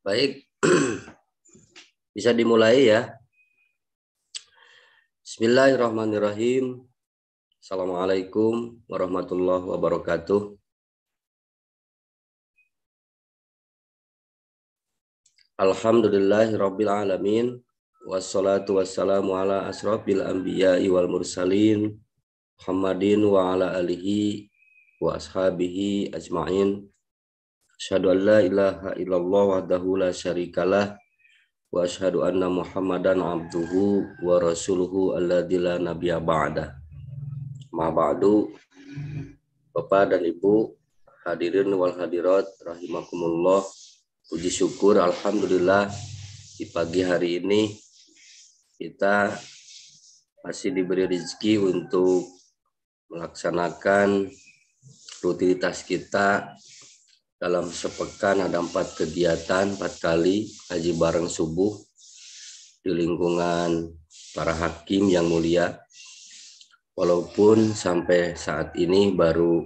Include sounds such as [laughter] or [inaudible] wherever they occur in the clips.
Baik, [clears throat] bisa dimulai ya. Bismillahirrahmanirrahim. Assalamualaikum warahmatullahi wabarakatuh. Alhamdulillahirabbil alamin wassalatu wassalamu ala asrafil anbiya'i wal mursalin Muhammadin wa ala alihi wa ashabihi ajmain Asyhadu an la ilaha illallah wahdahu la syarikalah wa asyhadu anna Muhammadan abduhu wa rasuluhu alladzi la nabiyya ba'da. Ma ba'du. Bapak dan Ibu hadirin wal hadirat rahimakumullah. Puji syukur alhamdulillah di pagi hari ini kita masih diberi rezeki untuk melaksanakan rutinitas kita dalam sepekan ada empat kegiatan, empat kali haji bareng subuh di lingkungan para hakim yang mulia. Walaupun sampai saat ini baru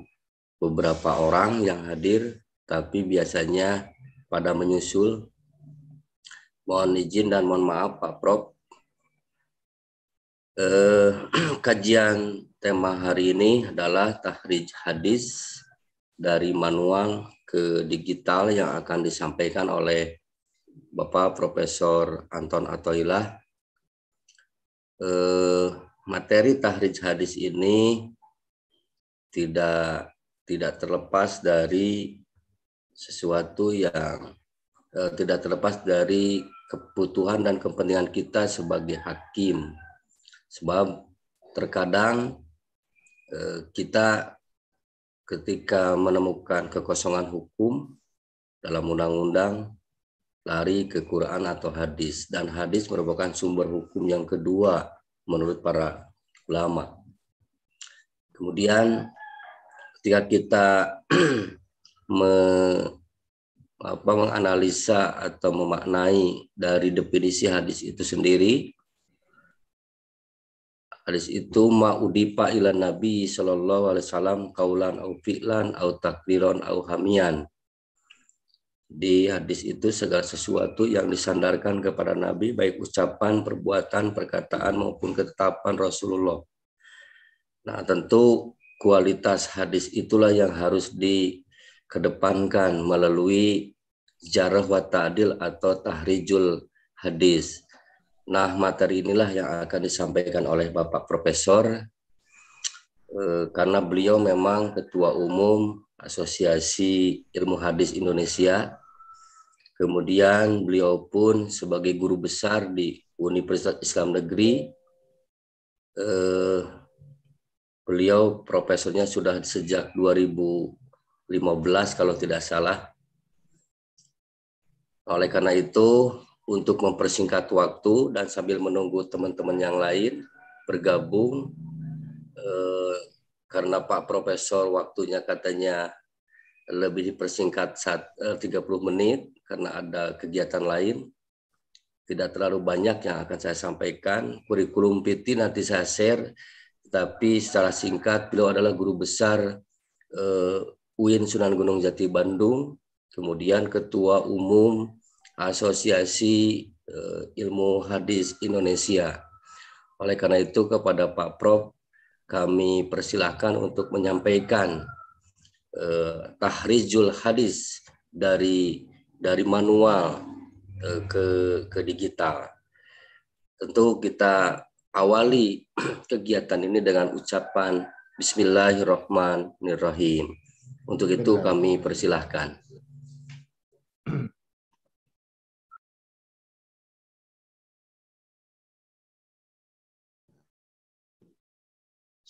beberapa orang yang hadir, tapi biasanya pada menyusul. Mohon izin dan mohon maaf Pak Prof. Eh, [clears throat] kajian tema hari ini adalah tahrij hadis dari manual ke digital yang akan disampaikan oleh Bapak Profesor Anton Atoilah. Eh, materi tahrij hadis ini tidak tidak terlepas dari sesuatu yang eh, tidak terlepas dari kebutuhan dan kepentingan kita sebagai hakim. Sebab terkadang eh, kita ketika menemukan kekosongan hukum dalam undang-undang lari ke Quran atau hadis dan hadis merupakan sumber hukum yang kedua menurut para ulama. Kemudian ketika kita [clears throat] me, apa, menganalisa atau memaknai dari definisi hadis itu sendiri Hadis itu ma'udipa ila Nabi Shallallahu Alaihi Wasallam kaulan au fi'lan au takbiron au hamian. Di hadis itu segala sesuatu yang disandarkan kepada Nabi baik ucapan, perbuatan, perkataan maupun ketetapan Rasulullah. Nah tentu kualitas hadis itulah yang harus dikedepankan melalui jarah wa ta'dil atau tahrijul hadis Nah, materi inilah yang akan disampaikan oleh Bapak Profesor eh, karena beliau memang ketua umum Asosiasi Ilmu Hadis Indonesia. Kemudian beliau pun sebagai guru besar di Universitas Islam Negeri eh, beliau profesornya sudah sejak 2015 kalau tidak salah. Oleh karena itu, untuk mempersingkat waktu dan sambil menunggu teman-teman yang lain bergabung eh, karena Pak Profesor waktunya katanya lebih dipersingkat saat eh, 30 menit karena ada kegiatan lain tidak terlalu banyak yang akan saya sampaikan kurikulum PT nanti saya share tapi secara singkat beliau adalah guru besar eh, UIN Sunan Gunung Jati Bandung kemudian ketua umum Asosiasi eh, Ilmu Hadis Indonesia. Oleh karena itu kepada Pak Prof kami persilahkan untuk menyampaikan eh, tahrijul hadis dari dari manual eh, ke ke digital. Tentu kita awali [clears throat] kegiatan ini dengan ucapan Bismillahirrahmanirrahim. Untuk itu kami persilahkan.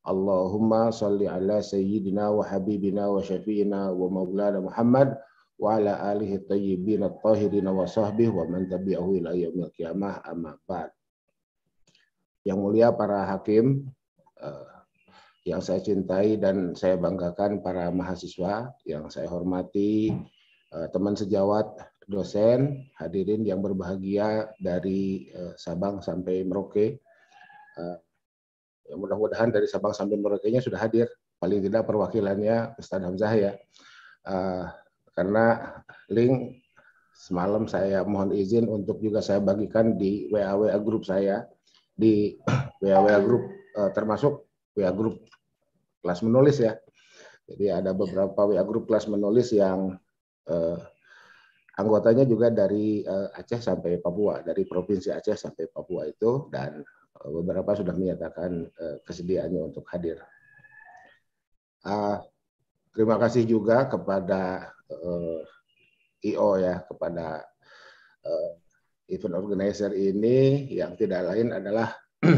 Allahumma salli ala sayyidina wa habibina wa syafi'ina wa maulana Muhammad wa ala alihi tayyibina tahirina wa sahbihi wa man tabi'ahu ila yaumil qiyamah amma ba'd. Yang mulia para hakim eh, yang saya cintai dan saya banggakan para mahasiswa yang saya hormati eh, teman sejawat dosen hadirin yang berbahagia dari eh, Sabang sampai Merauke Ya, mudah-mudahan dari Sabang sampai Merauke-nya sudah hadir, paling tidak perwakilannya Ustadz Hamzah ya. Uh, karena link semalam saya mohon izin untuk juga saya bagikan di WA WA grup saya di WA WA grup uh, termasuk WA grup kelas menulis ya. Jadi ada beberapa WA grup kelas menulis yang uh, anggotanya juga dari eh, Aceh sampai Papua, dari provinsi Aceh sampai Papua itu dan beberapa sudah menyatakan eh, kesediaannya untuk hadir. Ah, terima kasih juga kepada eh, IO ya, kepada eh, event organizer ini yang tidak lain adalah [clears throat]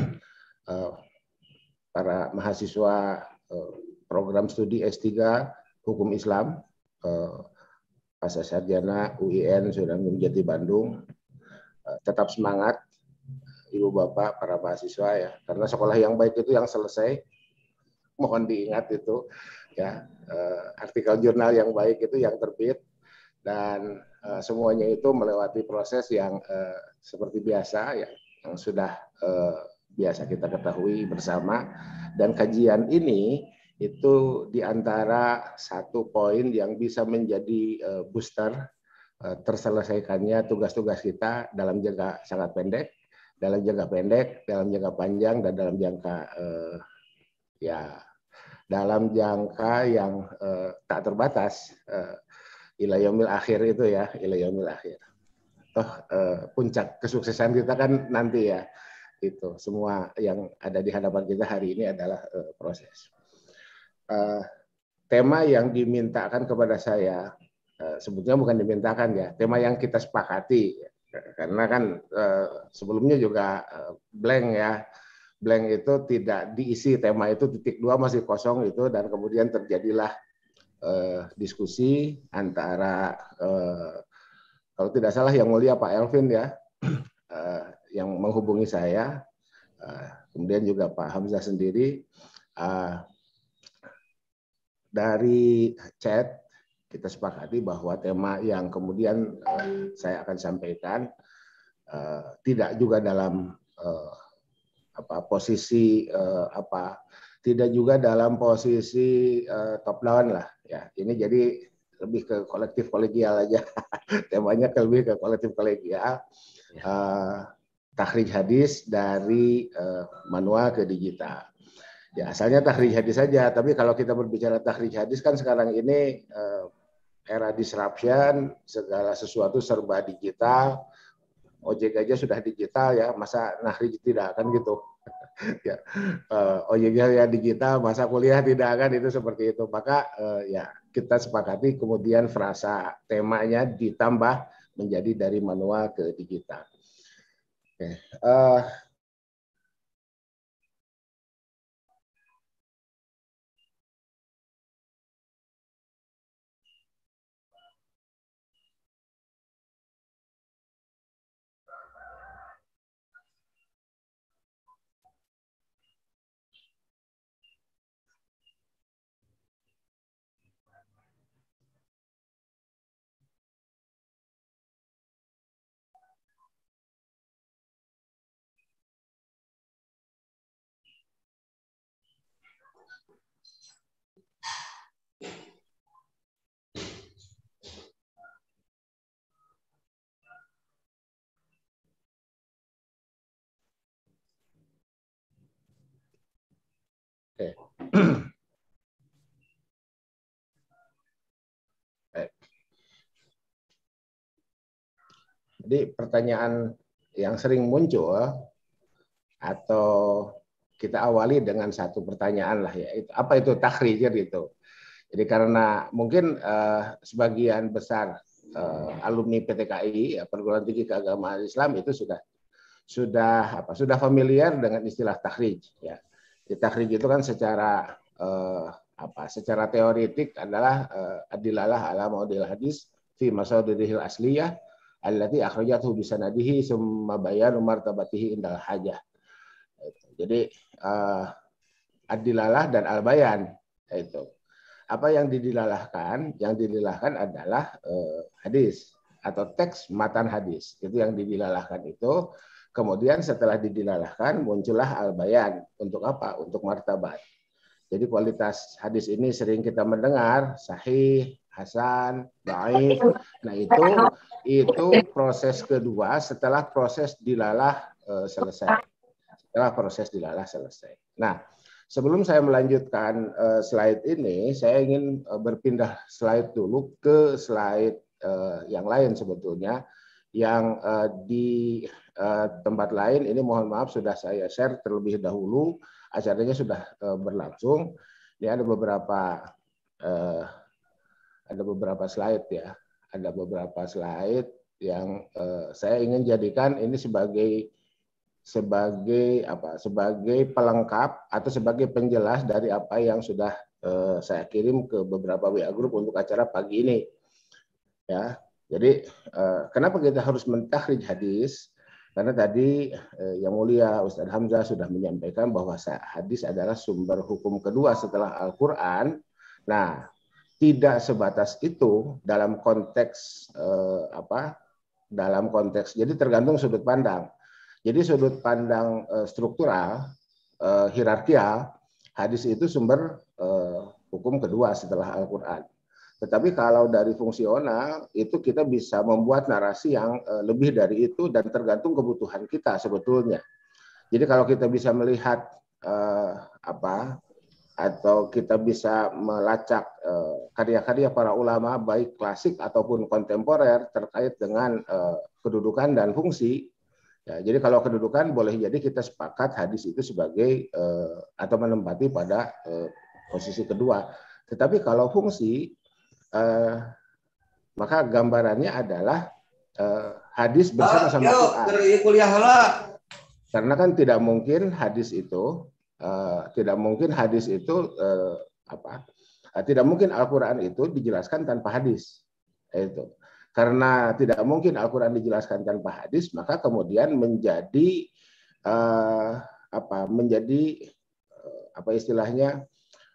para mahasiswa program studi S3 Hukum Islam Pasar Sarjana UIN Sunan Gunung Jati Bandung tetap semangat ibu bapak para mahasiswa ya karena sekolah yang baik itu yang selesai mohon diingat itu ya eh, artikel jurnal yang baik itu yang terbit dan eh, semuanya itu melewati proses yang eh, seperti biasa ya yang sudah biasa kita ketahui bersama dan kajian ini itu diantara satu poin yang bisa menjadi booster terselesaikannya tugas-tugas kita dalam jangka sangat pendek dalam jangka pendek, dalam jangka panjang, dan dalam jangka eh, ya dalam jangka yang eh, tak terbatas eh, ilayomil akhir itu ya ilayomil akhir. Toh eh, puncak kesuksesan kita kan nanti ya itu semua yang ada di hadapan kita hari ini adalah eh, proses. Eh, tema yang dimintakan kepada saya eh, sebetulnya bukan dimintakan ya tema yang kita sepakati ya karena kan eh, sebelumnya juga eh, blank ya blank itu tidak diisi tema itu titik dua masih kosong itu dan kemudian terjadilah eh, diskusi antara kalau tidak salah yang mulia Pak Elvin ya [clears throat] yang menghubungi saya kemudian juga Pak Hamzah sendiri dari chat kita sepakati bahwa tema yang kemudian uh, saya akan sampaikan uh, tidak juga dalam uh, apa posisi uh, apa tidak juga dalam posisi uh, top down lah ya ini jadi lebih ke kolektif kolegial aja [laughs] temanya lebih ke kolektif kolegial uh, tahrij hadis dari uh, manual ke digital ya asalnya tahrij hadis saja tapi kalau kita berbicara tahrij hadis kan sekarang ini eh, era disruption, segala sesuatu serba digital. OJK aja sudah digital ya, masa nahri tidak akan gitu. [laughs] ya. Uh, eh, OJK ya digital, masa kuliah tidak akan itu seperti itu. Maka uh, ya kita sepakati kemudian frasa temanya ditambah menjadi dari manual ke digital. Oke. Okay. Uh, eh, Oke. Okay. [clears throat] Jadi pertanyaan yang sering muncul atau kita awali dengan satu pertanyaan lah ya itu apa itu takhrijir itu. Jadi karena mungkin uh, sebagian besar uh, alumni PTKI ya, perguruan tinggi keagamaan Islam itu sudah sudah apa sudah familiar dengan istilah takhrij ya Ditakrik ya, itu kan secara eh, apa? Secara teoritik adalah eh, adilalah ala maudil hadis fi masadirihil asliyah allati akhrajathu bisanadihi summa bayanu martabatihi indal hajah. Jadi eh, adilalah dan albayan itu. Apa yang didilalahkan? Yang didilalahkan adalah eh, hadis atau teks matan hadis. Itu yang didilalahkan itu Kemudian setelah didilalahkan muncullah al-bayan. Untuk apa? Untuk martabat. Jadi kualitas hadis ini sering kita mendengar sahih, hasan, baik. Nah, itu itu proses kedua setelah proses dilalah eh, selesai. Setelah proses dilalah selesai. Nah, sebelum saya melanjutkan eh, slide ini, saya ingin eh, berpindah slide dulu ke slide eh, yang lain sebetulnya yang uh, di uh, tempat lain ini mohon maaf sudah saya share terlebih dahulu acaranya sudah uh, berlangsung ini ada beberapa uh, ada beberapa slide ya ada beberapa slide yang uh, saya ingin jadikan ini sebagai sebagai apa sebagai pelengkap atau sebagai penjelas dari apa yang sudah uh, saya kirim ke beberapa WA group untuk acara pagi ini ya jadi eh, kenapa kita harus mentahrij hadis? Karena tadi eh, yang mulia Ustadz Hamzah sudah menyampaikan bahwa hadis adalah sumber hukum kedua setelah Al-Qur'an. Nah, tidak sebatas itu dalam konteks eh, apa? dalam konteks. Jadi tergantung sudut pandang. Jadi sudut pandang eh, struktural, eh, hierarkial, hadis itu sumber eh, hukum kedua setelah Al-Qur'an. Tetapi kalau dari fungsional itu kita bisa membuat narasi yang eh, lebih dari itu dan tergantung kebutuhan kita sebetulnya. Jadi kalau kita bisa melihat eh, apa atau kita bisa melacak eh, karya-karya eh, para ulama baik klasik ataupun kontemporer terkait dengan eh, kedudukan dan fungsi. Ya, jadi kalau kedudukan boleh jadi kita sepakat hadis itu sebagai eh, atau menempati pada eh, posisi kedua. Tetapi kalau fungsi eh, maka gambarannya adalah eh, hadis bersama sama ah, Quran. Karena kan tidak mungkin hadis itu eh, tidak mungkin hadis itu eh, apa? Eh, tidak mungkin Al-Qur'an itu dijelaskan tanpa hadis. Itu. Karena tidak mungkin Al-Qur'an dijelaskan tanpa hadis, maka kemudian menjadi eh, apa? menjadi eh, apa istilahnya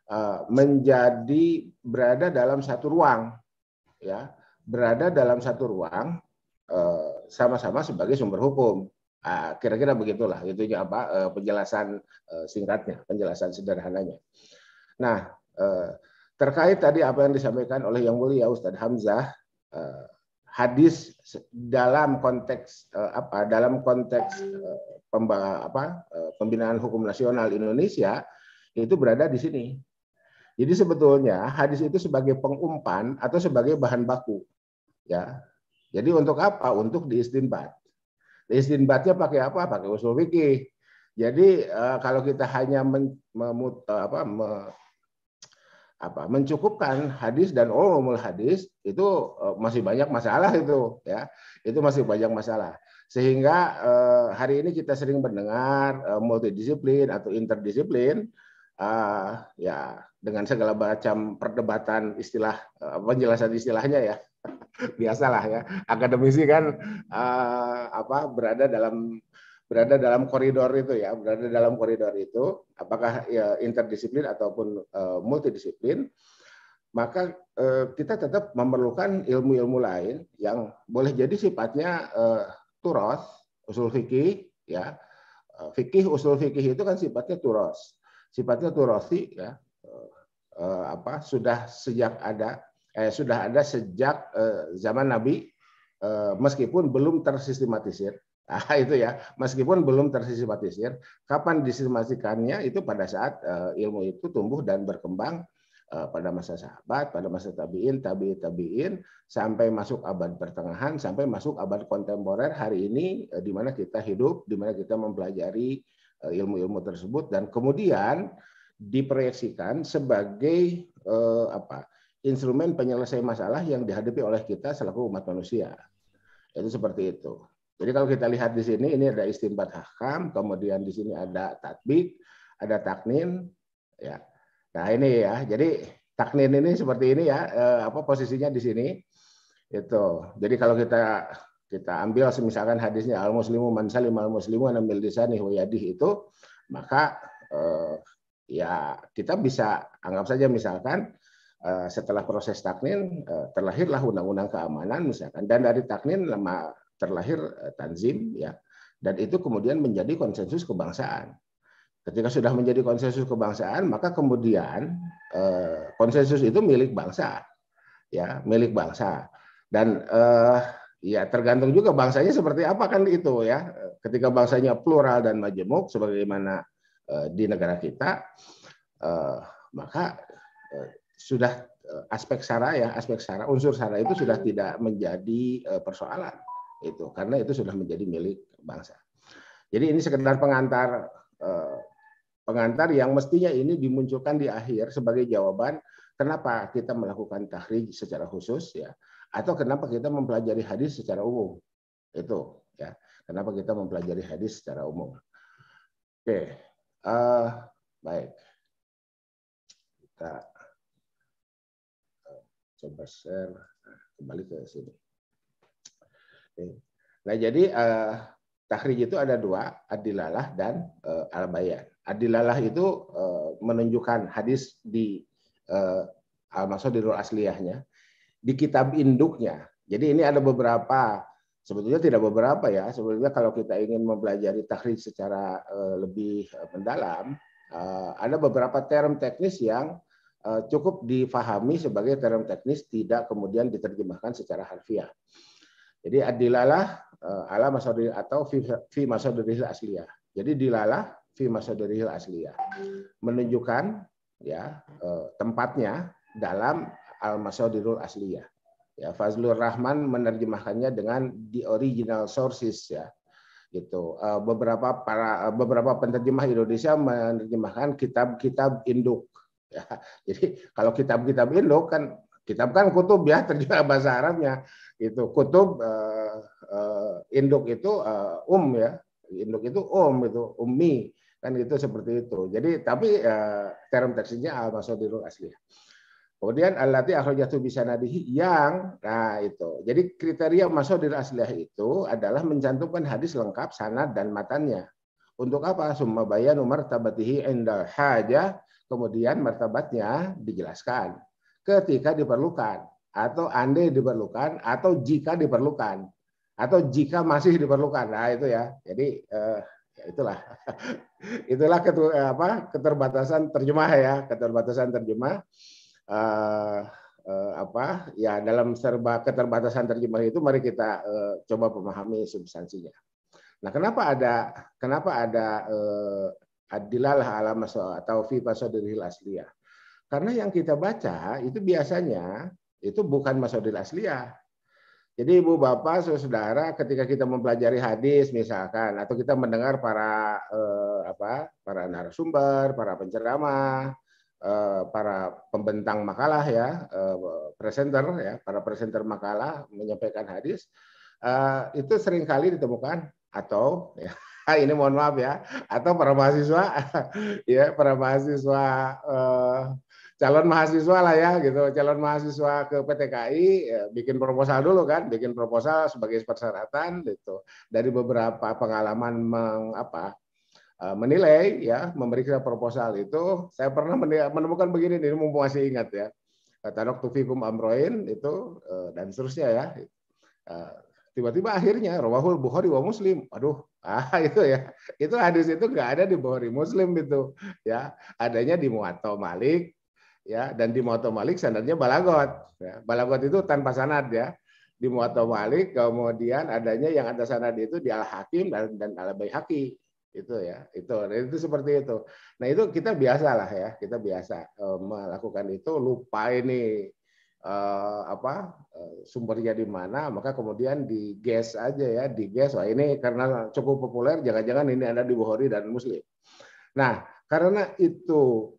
Eh, menjadi berada dalam satu ruang ya berada dalam satu ruang eh, sama-sama sebagai sumber hukum ah, kira-kira begitulah itu apa eh, penjelasan singkatnya penjelasan sederhananya nah terkait tadi apa yang disampaikan oleh yang mulia Ustadz Hamzah hadis dalam konteks apa dalam konteks pembinaan hukum nasional Indonesia itu berada di sini jadi sebetulnya hadis itu sebagai pengumpan atau sebagai bahan baku. Ya. Jadi untuk apa? Untuk diistinbat. Diistinbatnya pakai apa? Pakai usul fikih. Jadi eh, kalau kita hanya men, memut, eh, apa, me, apa mencukupkan hadis dan ulumul hadis itu eh, masih banyak masalah itu ya itu masih banyak masalah sehingga hari ini kita sering mendengar multidisiplin atau interdisiplin ya dengan segala macam perdebatan istilah eh, penjelasan istilahnya ya [laughs] biasalah ya akademisi kan uh, apa berada dalam berada dalam koridor itu ya berada dalam koridor itu apakah ya interdisiplin ataupun uh, multidisiplin maka uh, kita tetap memerlukan ilmu-ilmu lain yang boleh jadi sifatnya uh, turos usul fikih ya fikih usul fikih itu kan sifatnya turos sifatnya turosi ya eh, apa sudah sejak ada eh, sudah ada sejak eh, zaman Nabi eh, meskipun belum tersistematisir. Nah, [laughs] itu ya, meskipun belum tersistematisir, kapan disistematikannya itu pada saat eh, ilmu itu tumbuh dan berkembang eh, pada masa sahabat, pada masa tabiin, tabi tabiin, sampai masuk abad pertengahan, sampai masuk abad kontemporer hari ini eh, di mana kita hidup, di mana kita mempelajari eh, ilmu-ilmu tersebut dan kemudian diproyeksikan sebagai eh, apa instrumen penyelesaian masalah yang dihadapi oleh kita selaku umat manusia. Itu seperti itu. Jadi kalau kita lihat di sini, ini ada istimbat hakam, kemudian di sini ada tatbik, ada taknin, ya. Nah ini ya, jadi taknin ini seperti ini ya, eh, apa posisinya di sini? Itu. Jadi kalau kita kita ambil misalkan hadisnya al muslimu mansalim al muslimu anamil disani huyadih itu maka eh, ya kita bisa anggap saja misalkan eh, setelah proses taknin eh, terlahirlah undang-undang keamanan misalkan dan dari taknin lama terlahir eh, tanzim ya dan itu kemudian menjadi konsensus kebangsaan ketika sudah menjadi konsensus kebangsaan maka kemudian konsensus itu milik bangsa ya milik bangsa dan ya tergantung juga bangsanya seperti apa kan itu ya ketika bangsanya plural dan majemuk sebagaimana Eh, di negara kita, eh, maka eh, sudah aspek sara ya aspek sara unsur sara itu sudah tidak menjadi persoalan itu karena itu sudah menjadi milik bangsa. Jadi ini sekedar pengantar pengantar yang mestinya ini dimunculkan di akhir sebagai jawaban kenapa kita melakukan tahrij secara khusus ya atau kenapa kita mempelajari hadis secara umum itu ya kenapa kita mempelajari hadis secara umum. Oke. Uh, baik. Kita eh, coba share nah, kembali ke sini. Nah, jadi uh, eh, tahrij itu ada dua, adilalah dan uh, eh, albayan. Adilalah itu uh, menunjukkan hadis di uh, al masodirul asliyahnya, di kitab induknya. Jadi ini ada beberapa sebetulnya tidak beberapa ya. Sebetulnya kalau kita ingin mempelajari tahrir secara eh, lebih eh, mendalam, eh, ada beberapa term teknis yang cukup difahami sebagai term teknis tidak kemudian diterjemahkan secara harfiah. Jadi adilalah ala masadiril atau fi, fi masadiril asliyah. Jadi dilalah fi masadiril asliyah. Menunjukkan ya tempatnya dalam al masadirul asliyah. Ya, Fazlur Rahman menerjemahkannya dengan the original sources ya. Gitu. Eh, beberapa para eh, beberapa penerjemah Indonesia menerjemahkan kitab-kitab induk. Ya. [laughs] Jadi kalau kitab-kitab induk kan kitab kan kutub ya [laughs] terjemah bahasa Arabnya itu kutub uh, uh, induk itu uh, um ya induk itu um itu ummi kan itu seperti itu jadi tapi uh, term teksnya al masodirul asli Kemudian alati akhrajatu bisanadihi yang nah itu. Jadi kriteria masuk di aslih itu adalah mencantumkan hadis lengkap sanad dan matanya. Untuk apa? Summa bayanu martabatihi indal haja. kemudian martabatnya dijelaskan ketika diperlukan atau andai diperlukan atau jika diperlukan atau jika masih diperlukan. Nah, itu ya. Jadi eh, ya itulah. [laughs] itulah ketu, apa keterbatasan terjemah ya, keterbatasan terjemah uh, apa ya dalam serba keterbatasan terjemahan itu mari kita uh, coba memahami substansinya. Nah, kenapa ada kenapa ada uh, adilalah alam atau fi pasodiril asliyah? Karena yang kita baca itu biasanya itu bukan masodil asliyah. Jadi ibu bapak saudara ketika kita mempelajari hadis misalkan atau kita mendengar para eh, apa para narasumber, para penceramah Eh, para pembentang makalah ya, eh, presenter ya, para presenter makalah menyampaikan hadis eh, itu seringkali ditemukan atau ya, [laughs] ini mohon maaf ya, atau para mahasiswa [laughs] ya, para mahasiswa calon mahasiswa lah ya gitu, calon mahasiswa ke PTKI ya, bikin proposal dulu kan, bikin proposal sebagai persyaratan gitu. Dari beberapa pengalaman mengapa Eh, menilai ya memeriksa proposal itu saya pernah menemukan begini ini mumpung masih ingat ya tanok tufikum amroin itu eh, dan seterusnya ya eh, tiba-tiba akhirnya rawahul bukhari wa muslim aduh [laughs] ah itu ya itu hadis itu nggak ada di bukhari muslim itu ya adanya di muwatta malik ya dan di muwatta malik sanadnya balagot ya. balagot itu tanpa sanad ya di muwatta malik kemudian adanya yang ada sanad itu di al hakim dan, dan al bayhaki itu ya itu nah, itu seperti itu nah itu kita biasa lah ya kita biasa uh, melakukan itu lupa ini uh, eh, apa eh, sumbernya di mana maka kemudian diges aja ya diges wah ini karena cukup populer jangan-jangan ini ada di Bukhari dan Muslim nah karena itu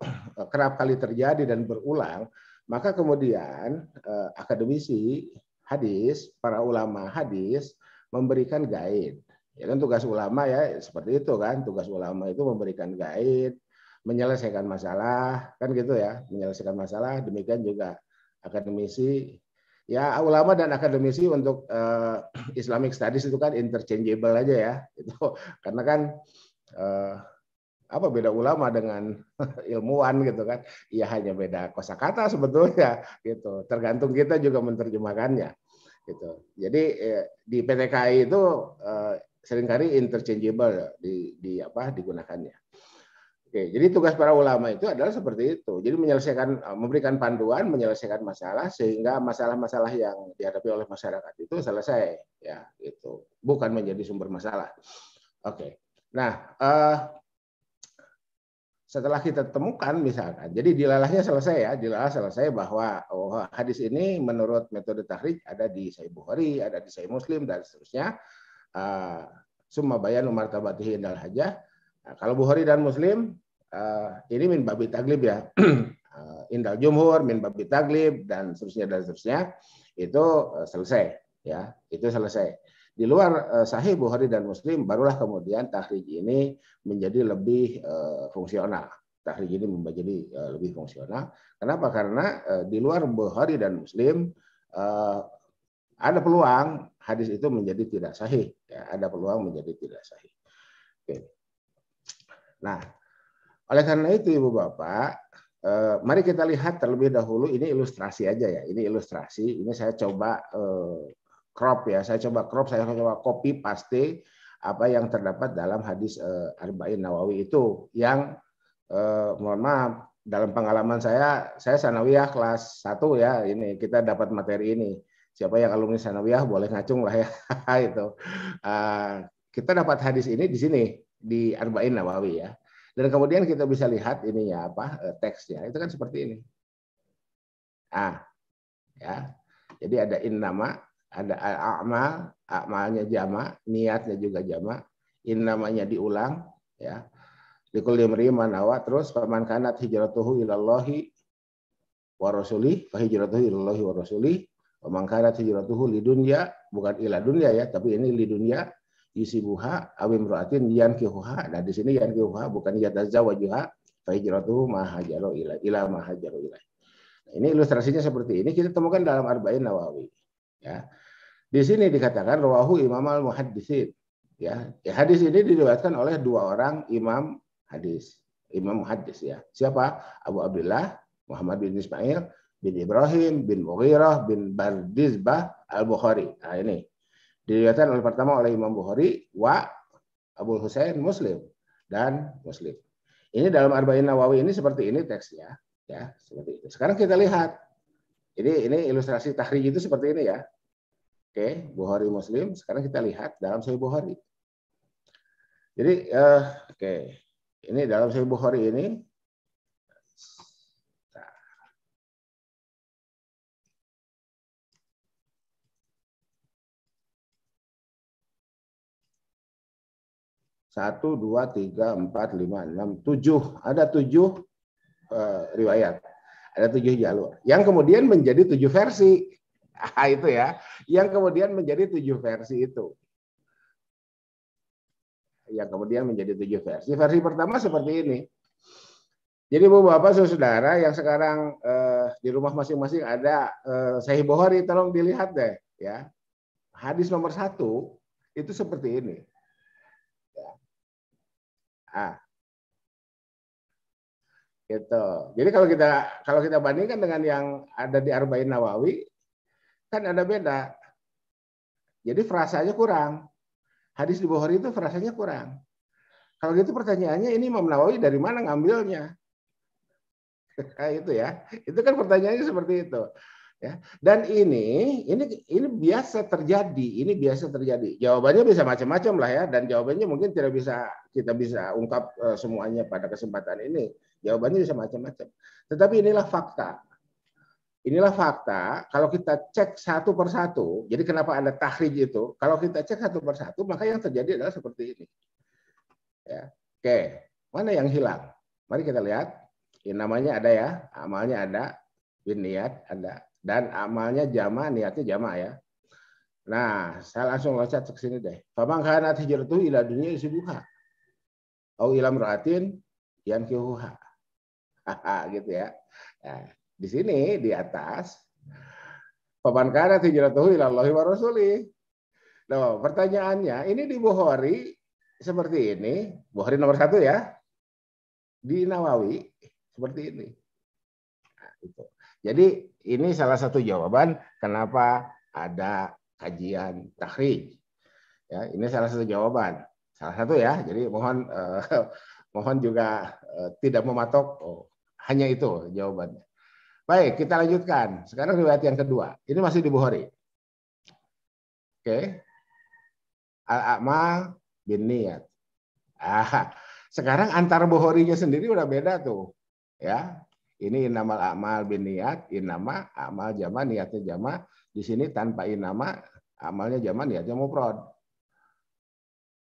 kerap kali terjadi dan berulang maka kemudian uh, akademisi hadis para ulama hadis memberikan guide Ya kan tugas ulama ya seperti itu kan. Tugas ulama itu memberikan guide, menyelesaikan masalah, kan gitu ya. Menyelesaikan masalah, demikian juga akademisi. Ya ulama dan akademisi untuk uh, Islamic Studies itu kan interchangeable aja ya. Itu karena kan uh, apa beda ulama dengan [laughs] ilmuwan gitu kan? Ya hanya beda kosakata sebetulnya gitu. Tergantung kita juga menerjemahkannya gitu. Jadi eh, di PTKI itu seringkali interchangeable di, di apa digunakannya. Oke, jadi tugas para ulama itu adalah seperti itu. Jadi menyelesaikan eh, memberikan panduan, menyelesaikan masalah sehingga masalah-masalah yang dihadapi oleh masyarakat itu selesai ya, itu bukan menjadi sumber masalah. Oke. Nah, eh, setelah kita temukan misalkan, jadi dilalahnya selesai ya, dilalah selesai bahwa oh, hadis ini menurut metode tahrij ada di Sahih Bukhari, ada di Sahih Muslim dan seterusnya Ah, summa bayanu martabatihi indal hajah. Ah, kalau Bukhari dan Muslim uh, ini min babi taglib ya. [clears throat] indal jumhur min babi taglib dan seterusnya dan seterusnya itu selesai ya, itu selesai. Di luar sahih Bukhari dan Muslim barulah kemudian tahrij ini menjadi lebih uh, fungsional. Tahrij ini menjadi uh, lebih fungsional. Kenapa? Karena uh, di luar Bukhari dan Muslim ada peluang hadis itu menjadi tidak sahih. Ya, ada peluang menjadi tidak sahih. Oke. Nah, oleh karena itu Ibu Bapak, eh, mari kita lihat terlebih dahulu ini ilustrasi aja ya. Ini ilustrasi, ini saya coba eh, crop ya. Saya coba crop, saya coba copy paste apa yang terdapat dalam hadis eh, Arba'in Nawawi itu yang eh, mohon maaf dalam pengalaman saya, saya sanawiyah kelas 1 ya ini kita dapat materi ini siapa yang alumni sanawiyah boleh ngacung lah ya [laughs] itu. Uh, kita dapat hadis ini di sini di Arba'in Nawawi ya. Dan kemudian kita bisa lihat ininya apa eh, teksnya itu kan seperti ini. Ah, ya. Jadi ada innama, ada amal, amalnya jama, niatnya juga jama, innamanya diulang, ya. Likulli manawa terus paman kanat hijratuhu ilallahi wa rasulih fa hijratuhu ilallahi wa rasulih Omangkana hijratuhu dunya, bukan ilah dunia ya, tapi ini lidunya yusibuha awim ru'atin, yan kihuha. Nah di sini yan kihuha bukan yataza wajuha fahijratuhu mahajaro ilah, ilah mahajaro ila. Nah, ini ilustrasinya seperti ini kita temukan dalam Arba'in Nawawi. Ya. Di sini dikatakan rawahu Imam al Muhaddisin. Ya. ya, hadis ini diriwayatkan oleh dua orang imam hadis, imam hadis ya. Siapa? Abu Abdullah Muhammad bin Ismail bin Ibrahim bin Mughirah bin Bardizbah Al-Bukhari. Nah ini diriwayatkan oleh pertama oleh Imam Bukhari wa Abu Husain Muslim dan Muslim. Ini dalam Arba'in Nawawi ini seperti ini teksnya ya, seperti itu. Sekarang kita lihat. Ini ini ilustrasi tahrij itu seperti ini ya. Oke, Bukhari Muslim. Sekarang kita lihat dalam Sahih Bukhari. Jadi eh, oke, ini dalam Sahih Bukhari ini Satu, dua, tiga, empat, lima, enam, tujuh. Ada tujuh uh, riwayat. Ada tujuh jalur. Yang kemudian menjadi tujuh versi. [laughs] Ah, itu ya. Yang kemudian menjadi tujuh versi itu. Yang kemudian menjadi tujuh versi. Versi pertama seperti ini. Jadi bapak saudara yang sekarang eh, di rumah masing-masing ada eh, Sahih Bukhari, tolong dilihat deh, ya. Hadis nomor satu itu seperti ini. A. Gitu. Jadi kalau kita kalau kita bandingkan dengan yang ada di Arba'in Nawawi kan ada beda. Jadi frasanya kurang. Hadis di Bukhari itu frasanya kurang. Kalau gitu pertanyaannya ini Imam Nawawi dari mana ngambilnya? [laughs] itu ya. Itu kan pertanyaannya seperti itu. Ya. Dan ini ini ini biasa terjadi, ini biasa terjadi. Jawabannya bisa macam-macam lah ya dan jawabannya mungkin tidak bisa kita bisa ungkap eh, semuanya pada kesempatan ini. Jawabannya bisa macam-macam. Tetapi inilah fakta. Inilah fakta. Kalau kita cek satu persatu, jadi kenapa ada tahrij itu? Kalau kita cek satu persatu, maka yang terjadi adalah seperti ini. Ya. Oke, mana yang hilang? Mari kita lihat. Ini namanya ada ya, amalnya ada, bin niat ada, dan amalnya jama niatnya jama ya nah saya langsung loncat ke sini deh famang kana hijratu ila dunia yusibuha au ila mraatin kihuha [laughs] gitu ya nah, di sini di atas faman kana hijratu ila Allahi wa rasuli Nah, pertanyaannya, ini di Bukhari seperti ini, Bukhari nomor satu ya, di Nawawi seperti ini. Nah, itu. Jadi ini salah satu jawaban kenapa ada kajian takhrij. Ya, ini salah satu jawaban. Salah satu ya. Jadi mohon eh, [laughs] mohon juga eh, tidak mematok oh, hanya itu jawabannya. Baik, kita lanjutkan. Sekarang riwayat yang kedua. Ini masih di Bukhari. Oke. Okay. al ama bin niat. Ah, sekarang antar nya sendiri udah beda tuh. Ya, ini nama amal bin niat, nama amal jama, niatnya jama. Di sini tanpa nama amalnya jama, niatnya mufrad.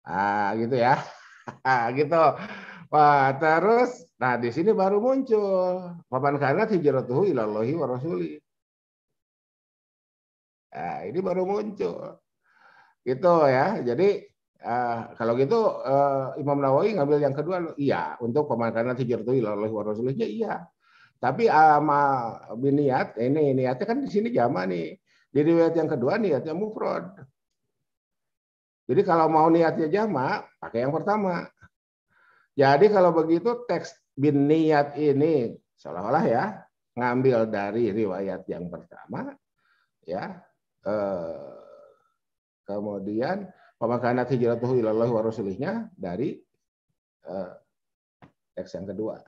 Ah, gitu ya. [laughs] gitu. Wah, terus nah di sini baru muncul papan karena hijratuhu ilallahi wa rasuli. Nah, ini baru muncul. Gitu ya. Jadi Uh, kalau gitu uh, Imam Nawawi ngambil yang kedua, iya. Untuk pemakanan hijratuhu ilallahi wa rasulihnya, iya. Tapi ama ah, biniat eh, ini niatnya kan di sini jama nih. Di riwayat yang kedua niatnya mufrad. Jadi kalau mau niatnya jama, pakai yang pertama. Jadi kalau begitu teks bin niat ini seolah-olah ya ngambil dari riwayat yang pertama ya eh, kemudian pemakaian hijratuhu ilallah wa rasulihnya dari eh, teks yang kedua.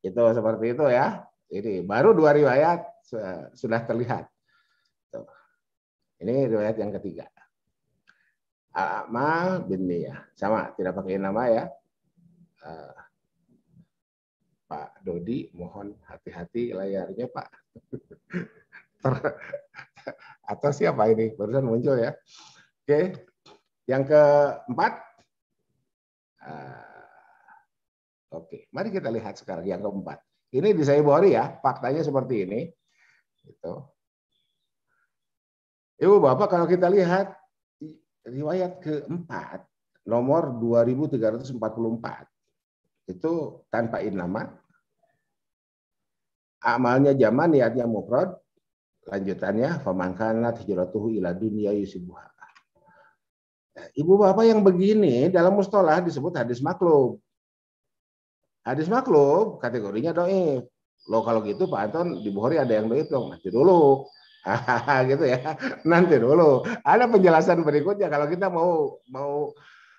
Itu seperti itu ya. Ini baru dua riwayat sudah terlihat. Ini riwayat yang ketiga. al bin Niyah. Sama, tidak pakai nama ya. Eh, Pak Dodi, mohon hati-hati layarnya Pak. [laughs] Ter atau siapa ini? Barusan muncul ya. Oke. Yang keempat, eh, Oke, mari kita lihat sekarang yang keempat. Ini di Saibori ya, faktanya seperti ini. Itu. Ibu Bapak kalau kita lihat riwayat keempat nomor 2344 itu tanpa nama amalnya zaman niatnya mukrod, lanjutannya famangkanat hijratuhu ila dunia yusibuha ibu bapak yang begini dalam mustalah disebut hadis maklub Hadis maklum kategorinya doif. Lo kalau gitu Pak Anton di Bukhari ada yang doif dong. Nanti dulu. [laughs] gitu ya. Nanti dulu. Ada penjelasan berikutnya kalau kita mau mau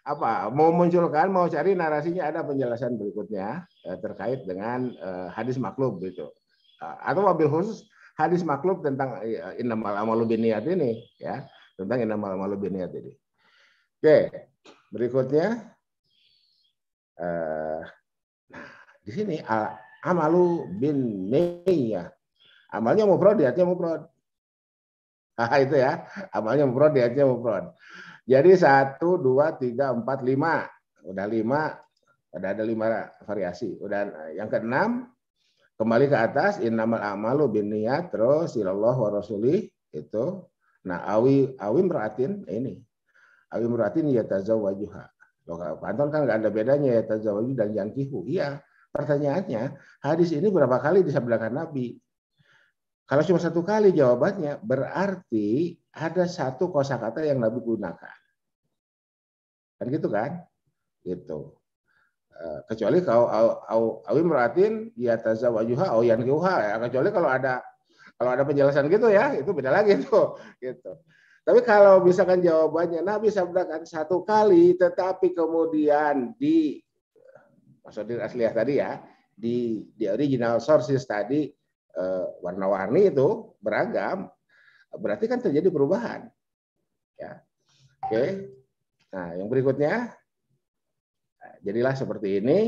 apa mau munculkan mau cari narasinya ada penjelasan berikutnya eh, terkait dengan eh, hadis maklub gitu eh, atau mobil khusus hadis maklub tentang eh, innamal amalu biniat ini ya tentang innamal amalu biniat ini oke berikutnya eh, di sini al amalu bin niyyah. Amalnya mufrad, niatnya mau [laughs] Ah, itu ya. Amalnya mau mufrad, niatnya prod. Jadi satu, dua, tiga, empat, lima. Udah lima, udah ada lima variasi. Udah yang keenam, kembali ke atas, innamal amalu bin niyat, terus ilallah wa rasuli itu. Nah, awi, awi meratin, eh, ini. Awi meratin ya tazawajuha. Loh, pantun kan nggak ada bedanya ya tazawajuh dan yankihu. Iya, Pertanyaannya, hadis ini berapa kali disabdakan Nabi? Kalau cuma satu kali jawabannya, berarti ada satu kosakata yang Nabi gunakan. Kan gitu kan? Gitu. E, kecuali kalau awi meratin ya tazawajuha aw yang ya. Kecuali kalau ada kalau ada penjelasan gitu ya, itu beda lagi tuh. [laughs] Gitu. Tapi kalau misalkan jawabannya Nabi sabdakan satu kali, tetapi kemudian di maksudnya asli tadi ya di di original sources tadi eh, warna-warni itu beragam berarti kan terjadi perubahan ya oke nah yang berikutnya nah, jadilah seperti ini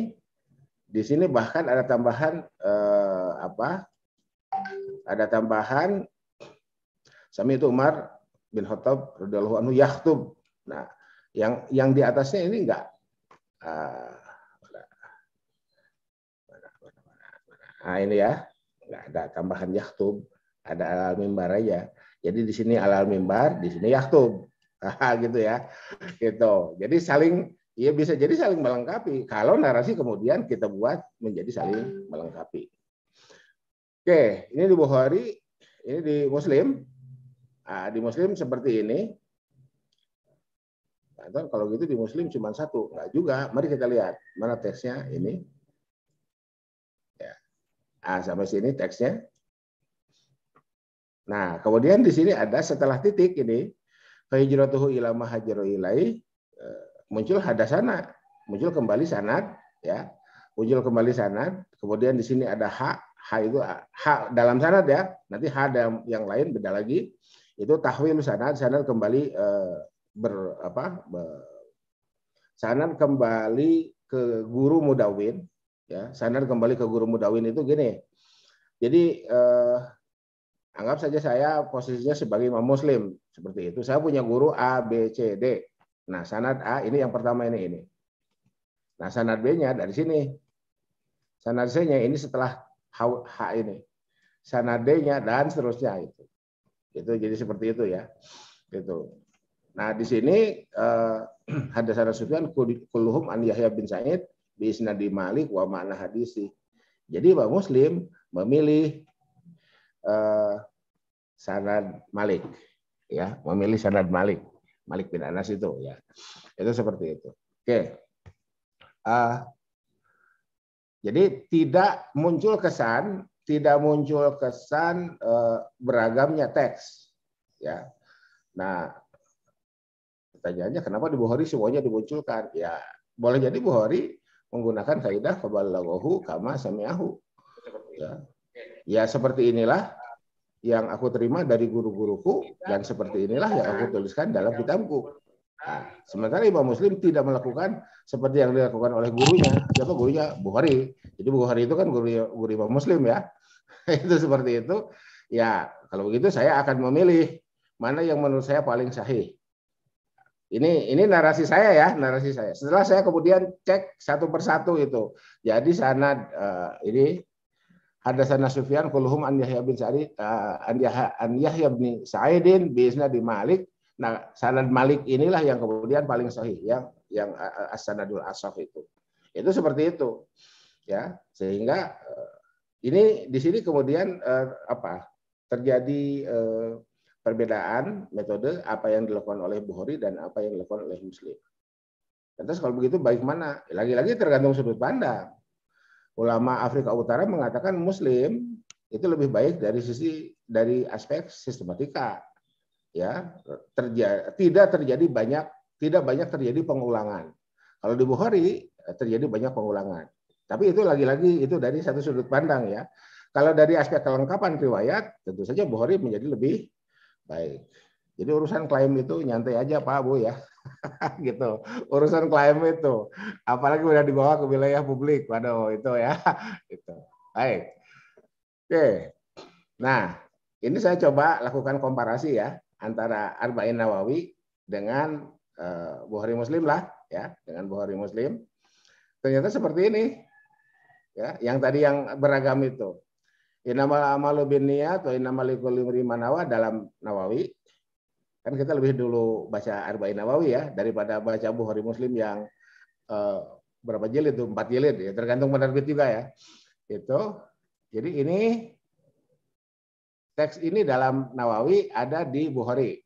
di sini bahkan ada tambahan eh, apa ada tambahan Sami itu Umar bin Khattab radhiyallahu anhu Nah, yang yang di atasnya ini enggak ah, Nah, ini ya, nggak ada tambahan yaktub, ada Alal mimbar aja. Jadi di sini Alal mimbar, di sini yaktub. [laughs] gitu ya. Gitu. Jadi saling ya bisa jadi saling melengkapi kalau narasi kemudian kita buat menjadi saling melengkapi. Oke, ini di Bukhari, ini di Muslim. Nah, di Muslim seperti ini. Nah, kalau gitu di Muslim cuma satu, nggak juga. Mari kita lihat mana teksnya ini. Nah, sampai sini teksnya. Nah, kemudian di sini ada setelah titik ini, fahijratuhu ilama mahajiro ilai, eh, muncul hadasana, muncul kembali sanad, ya, muncul kembali sanad. Kemudian di sini ada ha, ha itu ha dalam sanad ya, nanti ha dalam yang lain beda lagi. Itu tahwil sanad, sanad kembali eh, ber apa? Ber, sanad kembali ke guru mudawin, ya sanad kembali ke guru mudawin itu gini jadi eh, anggap saja saya posisinya sebagai imam muslim seperti itu saya punya guru A B C D nah sanad A ini yang pertama ini ini nah sanad B-nya dari sini sanad C-nya ini setelah H, ini sanad D-nya dan seterusnya itu itu jadi seperti itu ya itu nah di sini eh, [clears throat] hadis Sufyan kulluhum an Yahya bin Sa'id bisna di Malik wa makna hadisi. Jadi Pak Muslim memilih uh, sanad Malik, ya, memilih sanad Malik, Malik bin Anas itu, ya, itu seperti itu. Oke, uh, jadi tidak muncul kesan, tidak muncul kesan uh, beragamnya teks, ya. Nah, pertanyaannya kenapa di Bukhari semuanya dimunculkan? Ya, boleh jadi Bukhari menggunakan kaidah fabalaghahu kama sami'ahu. Ya. ya seperti inilah yang aku terima dari guru-guruku dan seperti inilah yang aku tuliskan dalam kitabku. Nah, sementara Imam Muslim tidak melakukan seperti yang dilakukan oleh gurunya. Siapa gurunya? Bukhari. Jadi Bukhari itu kan guru, guru Imam Muslim ya. [laughs] itu seperti itu. Ya, kalau begitu saya akan memilih mana yang menurut saya paling sahih. Ini ini narasi saya ya, narasi saya. Setelah saya kemudian cek satu persatu itu. Jadi sana uh, ini sana Sufyan kulhum an Yahya bin Sa'id uh, an Yahya an Yahya bin Sa'idin bisnya di Malik. Nah, sanad Malik inilah yang kemudian paling sahih yang yang eh, as-sanadul asaf itu. Itu seperti itu. Ya, sehingga uh, ini di sini kemudian uh, apa? terjadi uh, perbedaan metode apa yang dilakukan oleh Bukhari dan apa yang dilakukan oleh Muslim. Lantas kalau begitu baik mana? Lagi-lagi tergantung sudut pandang. Ulama Afrika Utara mengatakan Muslim itu lebih baik dari sisi dari aspek sistematika. Ya, terjadi tidak terjadi banyak tidak banyak terjadi pengulangan. Kalau di Bukhari terjadi banyak pengulangan. Tapi itu lagi-lagi itu dari satu sudut pandang ya. Kalau dari aspek kelengkapan riwayat, tentu saja Bukhari menjadi lebih Baik. Jadi urusan klaim itu nyantai aja Pak Bu ya. [laughs] gitu. Urusan klaim itu apalagi udah dibawa ke wilayah publik. Waduh, itu ya. [laughs] itu Baik. Oke. Nah, ini saya coba lakukan komparasi ya antara Arba'in Nawawi dengan eh, Bukhari Muslim lah ya, dengan Bukhari Muslim. Ternyata seperti ini. Ya, yang tadi yang beragam itu. Inama amalu bin niat, inama likulimri manawa dalam Nawawi. Kan kita lebih dulu baca Arba'in Nawawi ya daripada baca Bukhari Muslim yang eh, berapa jilid tuh? Empat jilid ya, tergantung penerbit juga ya. Itu. Jadi ini teks ini dalam Nawawi ada di Bukhari.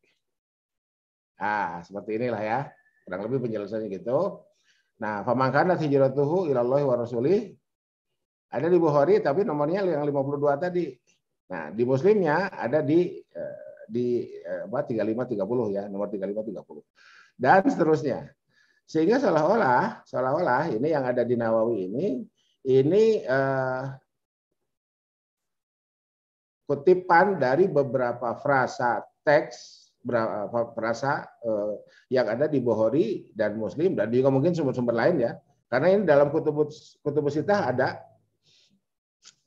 Nah, seperti inilah ya. Kurang lebih penjelasannya gitu. Nah, famangkana hijratuhu ilallahi wa rasulih ada di Bukhari tapi nomornya yang 52 tadi. Nah, di Muslimnya ada di eh, di eh, apa 3530 ya, nomor 3530. Dan seterusnya. Sehingga seolah-olah seolah-olah ini yang ada di Nawawi ini ini eh, kutipan dari beberapa frasa teks beberapa frasa eh, yang ada di Bukhari dan Muslim dan juga mungkin sumber-sumber lain ya. Karena ini dalam kutubus kutubus ada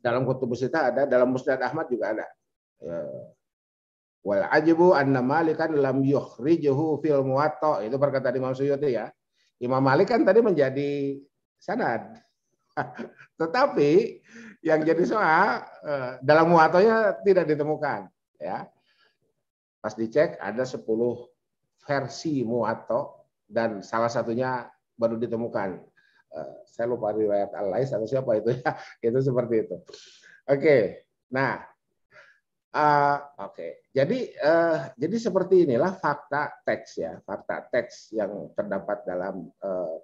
dalam kutub sita ada, dalam Musnad Ahmad juga ada. Ya. Wal ajibu anna malikan lam yukhrijuhu fil muwatta. Itu perkataan Imam Suyuti ya. Imam Malik kan tadi menjadi sanad. [laughs] Tetapi yang jadi soal eh, dalam muwatonya tidak ditemukan ya. Pas dicek ada 10 versi muwato dan salah satunya baru ditemukan Eh, saya lupa riwayat al atau siapa itu ya. [laughs] itu seperti itu. Oke. Okay. Nah, uh, oke. Okay. Jadi uh, jadi seperti inilah fakta teks ya, fakta teks yang terdapat dalam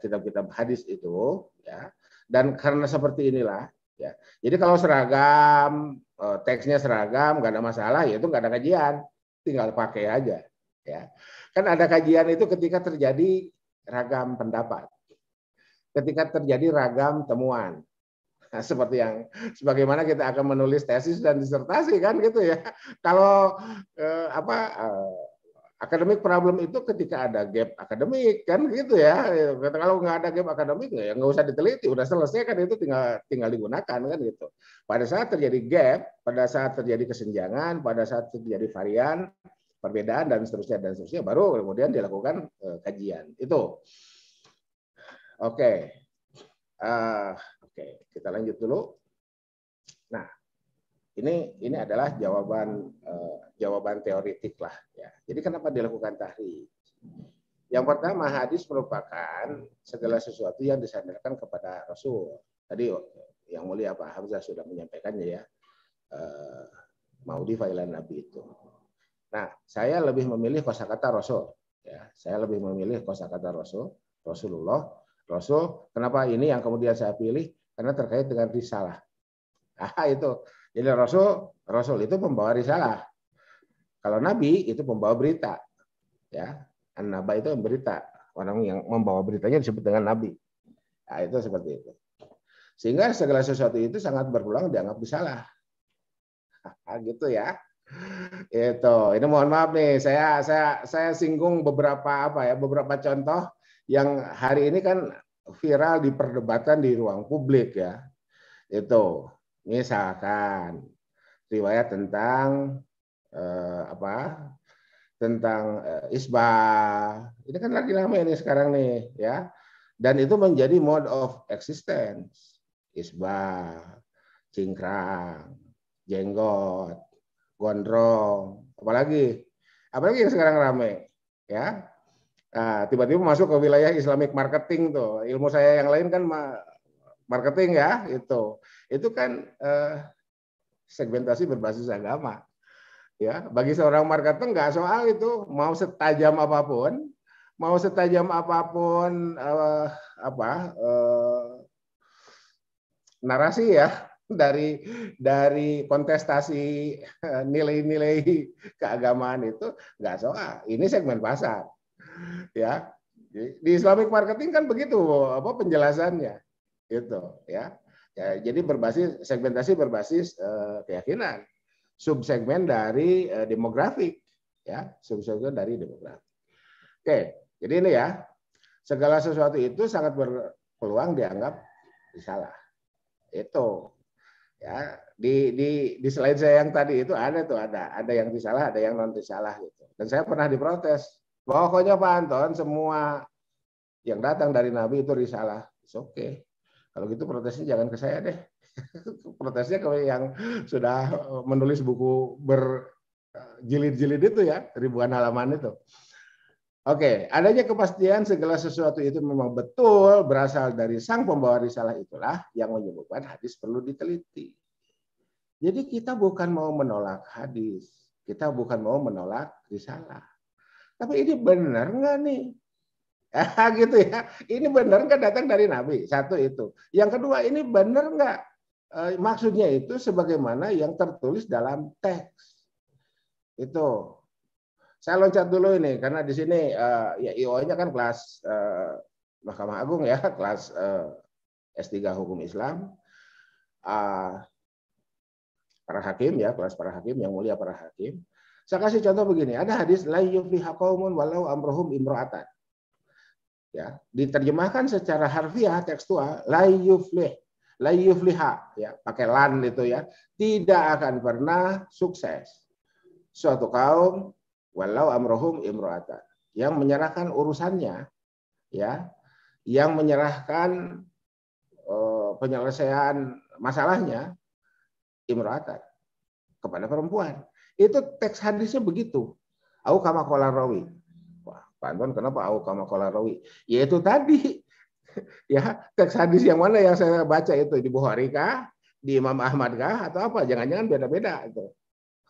kitab-kitab uh, hadis itu ya. Dan karena seperti inilah ya. Jadi kalau seragam, uh, teksnya seragam, nggak ada masalah, ya itu nggak ada kajian, tinggal pakai aja ya. Kan ada kajian itu ketika terjadi ragam pendapat ketika terjadi ragam temuan. Nah, seperti yang sebagaimana kita akan menulis tesis dan disertasi kan gitu ya. Kalau eh, apa eh, akademik problem itu ketika ada gap akademik kan gitu ya. Kalau nggak ada gap akademik ya nggak usah diteliti, udah selesai kan itu tinggal tinggal digunakan kan gitu. Pada saat terjadi gap, pada saat terjadi kesenjangan, pada saat terjadi varian, perbedaan dan seterusnya dan seterusnya baru kemudian dilakukan eh, kajian. Itu. Oke, okay. uh, oke okay. kita lanjut dulu. Nah, ini ini adalah jawaban uh, jawaban teoritik lah ya. Jadi kenapa dilakukan tahrij? Yang pertama hadis merupakan segala sesuatu yang disandarkan kepada Rasul. Tadi yang mulia Pak Hamzah sudah menyampaikannya ya. Uh, Nabi itu. Nah, saya lebih memilih kosakata Rasul. Ya, saya lebih memilih kosakata Rasul, Rasulullah Rasul. Kenapa ini yang kemudian saya pilih? Karena terkait dengan risalah. [laughs] Ah itu. Jadi Rasul, Rasul itu pembawa risalah. Kalau Nabi itu pembawa berita. Ya, An-Naba itu berita. Orang yang membawa beritanya disebut dengan Nabi. Nah, itu seperti itu. Sehingga segala sesuatu itu sangat berulang dianggap bersalah. [laughs] Ah, gitu ya itu ini mohon maaf nih saya saya saya singgung beberapa apa ya beberapa contoh yang hari ini kan viral di perdebatan di ruang publik ya itu misalkan riwayat tentang eh, apa tentang eh, isbah ini kan lagi lama ini sekarang nih ya dan itu menjadi mode of existence isbah cingkrang jenggot gondrong, apalagi apalagi yang sekarang rame ya. tiba nah, tiba-tiba masuk ke wilayah Islamic marketing tuh. Ilmu saya yang lain kan marketing ya, itu. Itu kan eh, segmentasi berbasis agama. Ya, bagi seorang marketer nggak soal itu mau setajam apapun, mau setajam apapun eh, apa eh, narasi ya dari dari kontestasi eh, nilai-nilai keagamaan itu nggak soal. Ah, ini segmen pasar, ya. Di Islamic marketing kan begitu apa penjelasannya, itu ya. ya jadi berbasis segmentasi berbasis eh, keyakinan, subsegmen dari eh, demografik, ya subsegmen dari demografi. Oke, jadi ini ya segala sesuatu itu sangat berpeluang dianggap salah. Itu ya di di di slide saya yang tadi itu ada tuh ada ada yang disalah ada yang non disalah gitu dan saya pernah diprotes pokoknya Pak Anton semua yang datang dari Nabi itu risalah oke okay. kalau gitu protesnya jangan ke saya deh [laughs] protesnya ke yang sudah menulis buku berjilid-jilid eh, itu ya ribuan halaman itu Oke, okay. adanya kepastian segala sesuatu itu memang betul berasal dari sang pembawa risalah itulah yang menyebutkan hadis perlu diteliti. Jadi kita bukan mau menolak hadis, kita bukan mau menolak risalah. Tapi ini benar nggak nih? Ya, [laughs] gitu ya. Ini benar nggak datang dari Nabi? Satu itu. Yang kedua ini benar nggak? E, maksudnya itu sebagaimana yang tertulis dalam teks. Itu saya loncat dulu ini karena di sini uh, ya IO-nya kan kelas uh, Mahkamah Agung ya, [laughs] kelas uh, eh, S3 Hukum Islam. Uh, para hakim ya, kelas para hakim yang mulia para hakim. Saya kasih contoh begini, ada hadis la yufliha qaumun walau amrohum imro'atan. Ya, diterjemahkan secara harfiah tekstual la yuflih la yufliha ya, pakai lan itu ya, tidak akan pernah sukses suatu kaum walau amrohum imroata yang menyerahkan urusannya ya yang menyerahkan eh, penyelesaian masalahnya imroata kepada perempuan itu teks hadisnya begitu au kama kola rawi wah pantun kenapa au kama kola rawi yaitu tadi [laughs] ya teks hadis yang mana yang saya baca itu di Bukhari kah di Imam Ahmad kah atau apa jangan-jangan beda-beda itu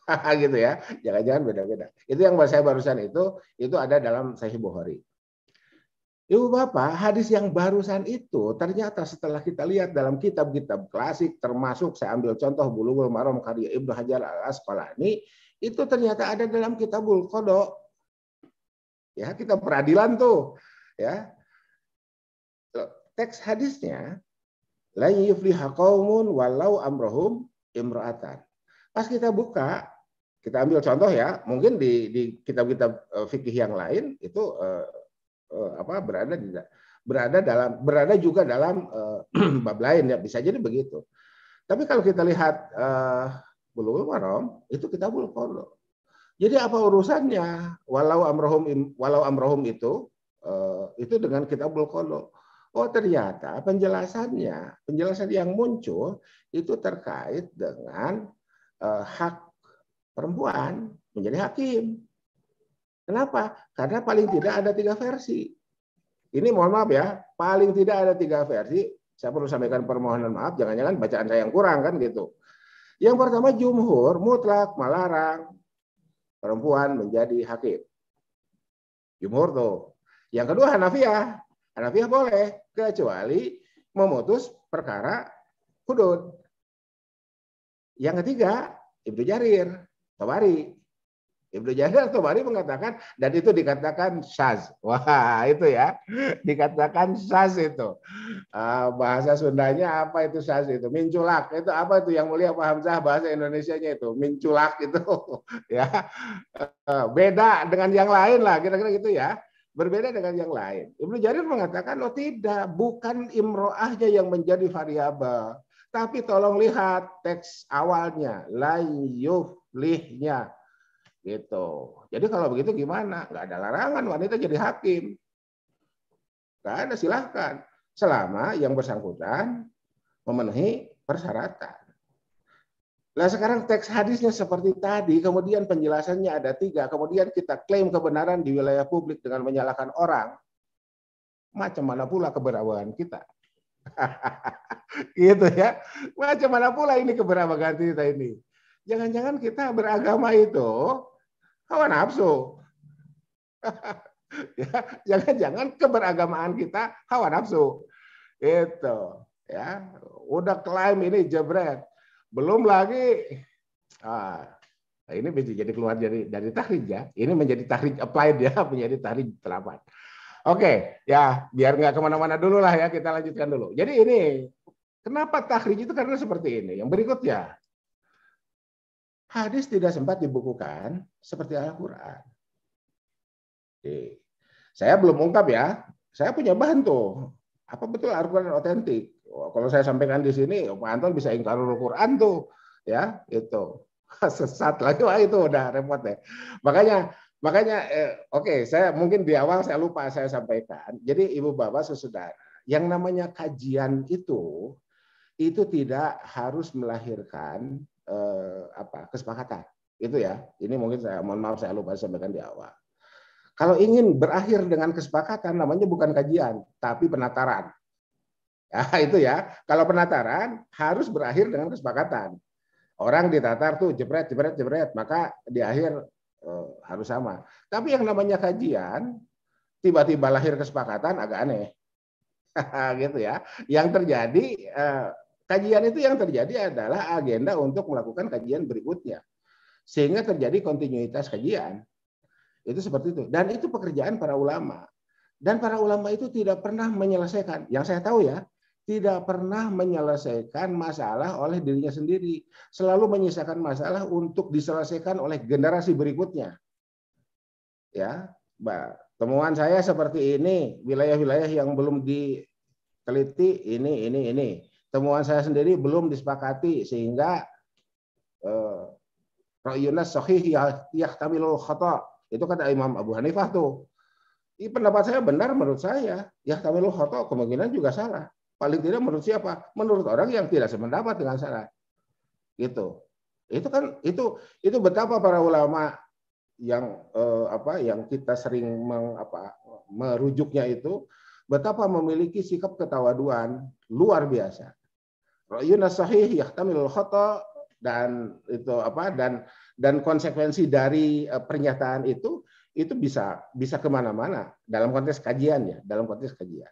[laughs] gitu ya. Jangan-jangan beda-beda. Itu yang saya barusan itu, itu ada dalam Sahih Bukhari. Ibu Bapak, hadis yang barusan itu ternyata setelah kita lihat dalam kitab-kitab klasik, termasuk saya ambil contoh Bulughul Maram karya Ibnu Hajar Al Asqalani, itu ternyata ada dalam Kitabul Kodok. Ya, kita peradilan tuh. Ya. Teks hadisnya, la yufliha qaumun walau amrohum imro'atan. Pas kita buka, kita ambil contoh ya, mungkin di, di kitab-kitab eh, fikih yang lain itu eh, eh, apa berada di, berada dalam berada juga dalam eh, [clears throat] bab lain ya bisa jadi begitu. Tapi kalau kita lihat eh, bulu marom itu kita bulu Jadi apa urusannya walau amrohum walau amrohum itu eh, itu dengan kita bulu Oh ternyata penjelasannya penjelasan yang muncul itu terkait dengan eh, hak perempuan menjadi hakim. Kenapa? Karena paling tidak ada tiga versi. Ini mohon maaf ya, paling tidak ada tiga versi. Saya perlu sampaikan permohonan maaf, jangan-jangan bacaan saya yang kurang kan gitu. Yang pertama jumhur mutlak melarang perempuan menjadi hakim. Jumhur tuh. Yang kedua Hanafiyah. Hanafiyah boleh kecuali memutus perkara hudud. Yang ketiga Ibnu Jarir. Tobari. Ibnu atau Tobari mengatakan dan itu dikatakan syaz. Wah, itu ya. Dikatakan syaz itu. Ah, bahasa Sundanya apa itu syaz itu? Minculak. Itu apa itu yang mulia Pak Hamzah bahasa Indonesianya itu? Minculak itu [laughs] ya. Eh, beda dengan yang lain lah, kira-kira gitu ya. Berbeda dengan yang lain. Ibnu Jarir mengatakan, oh tidak, bukan imro'ahnya yang menjadi variabel. Tapi tolong lihat teks awalnya. Layuf lihnya gitu. Jadi kalau begitu gimana? Gak ada larangan wanita jadi hakim. Nggak ada silahkan. Selama yang bersangkutan memenuhi persyaratan. Nah sekarang teks hadisnya seperti tadi, kemudian penjelasannya ada tiga, kemudian kita klaim kebenaran di wilayah publik dengan menyalahkan orang, macam mana pula keberawaan kita. [laughs] gitu ya. Macam mana pula ini keberawaan kita ini jangan-jangan kita beragama itu hawa nafsu. [laughs] ya, jangan-jangan keberagamaan kita hawa nafsu. Itu ya. Udah klaim ini jebret. Belum lagi ah, ini bisa jadi keluar dari dari tahrij ya. Ini menjadi tahrij applied ya, [laughs] menjadi tahrij terapan. Oke, ya biar nggak kemana-mana dulu lah ya, kita lanjutkan dulu. Jadi ini, kenapa tahrij itu karena seperti ini. Yang berikutnya, Hadis tidak sempat dibukukan seperti Al-Quran. Saya belum ungkap ya. Saya punya bahan tuh. Apa betul Al-Quran otentik? Oh, kalau saya sampaikan di sini, Pak Anton bisa al Quran tuh. Ya, itu. [laughs] Sesat lagi, wah itu udah repot deh. Makanya Makanya, eh, oke, okay, saya mungkin di awal saya lupa saya sampaikan. Jadi ibu bapak saudara, yang namanya kajian itu, itu tidak harus melahirkan eh, apa kesepakatan. Itu ya. Ini mungkin saya mohon maaf saya lupa sampaikan di awal. Kalau ingin berakhir dengan kesepakatan namanya bukan kajian, tapi penataran. [laughs] Ya, itu ya. Kalau penataran harus berakhir dengan kesepakatan. Orang ditatar tuh jebret jebret jebret, maka di akhir eh, harus sama. Tapi yang namanya kajian tiba-tiba lahir kesepakatan agak aneh. [laughs] gitu ya. Yang terjadi eh, Kajian itu yang terjadi adalah agenda untuk melakukan kajian berikutnya. Sehingga terjadi kontinuitas kajian. Itu seperti itu. Dan itu pekerjaan para ulama. Dan para ulama itu tidak pernah menyelesaikan. Yang saya tahu ya, tidak pernah menyelesaikan masalah oleh dirinya sendiri. Selalu menyisakan masalah untuk diselesaikan oleh generasi berikutnya. Ya, temuan saya seperti ini, wilayah-wilayah yang belum diteliti ini, ini, ini temuan saya sendiri belum disepakati sehingga eh, ra'yunas sahih ya, tamilul khata. Itu kata Imam Abu Hanifah tuh. Ini pendapat saya benar menurut saya. Yahtamilul khata kemungkinan juga salah. Paling tidak menurut siapa? Menurut orang yang tidak sependapat dengan saya. Gitu. Itu kan itu itu betapa para ulama yang eh, apa yang kita sering meng, apa, merujuknya itu betapa memiliki sikap ketawaduan luar biasa. Yunus sahih yahtamilul khata dan itu apa dan dan konsekuensi dari eh, pernyataan itu itu bisa bisa kemana-mana dalam konteks kajian ya dalam konteks kajian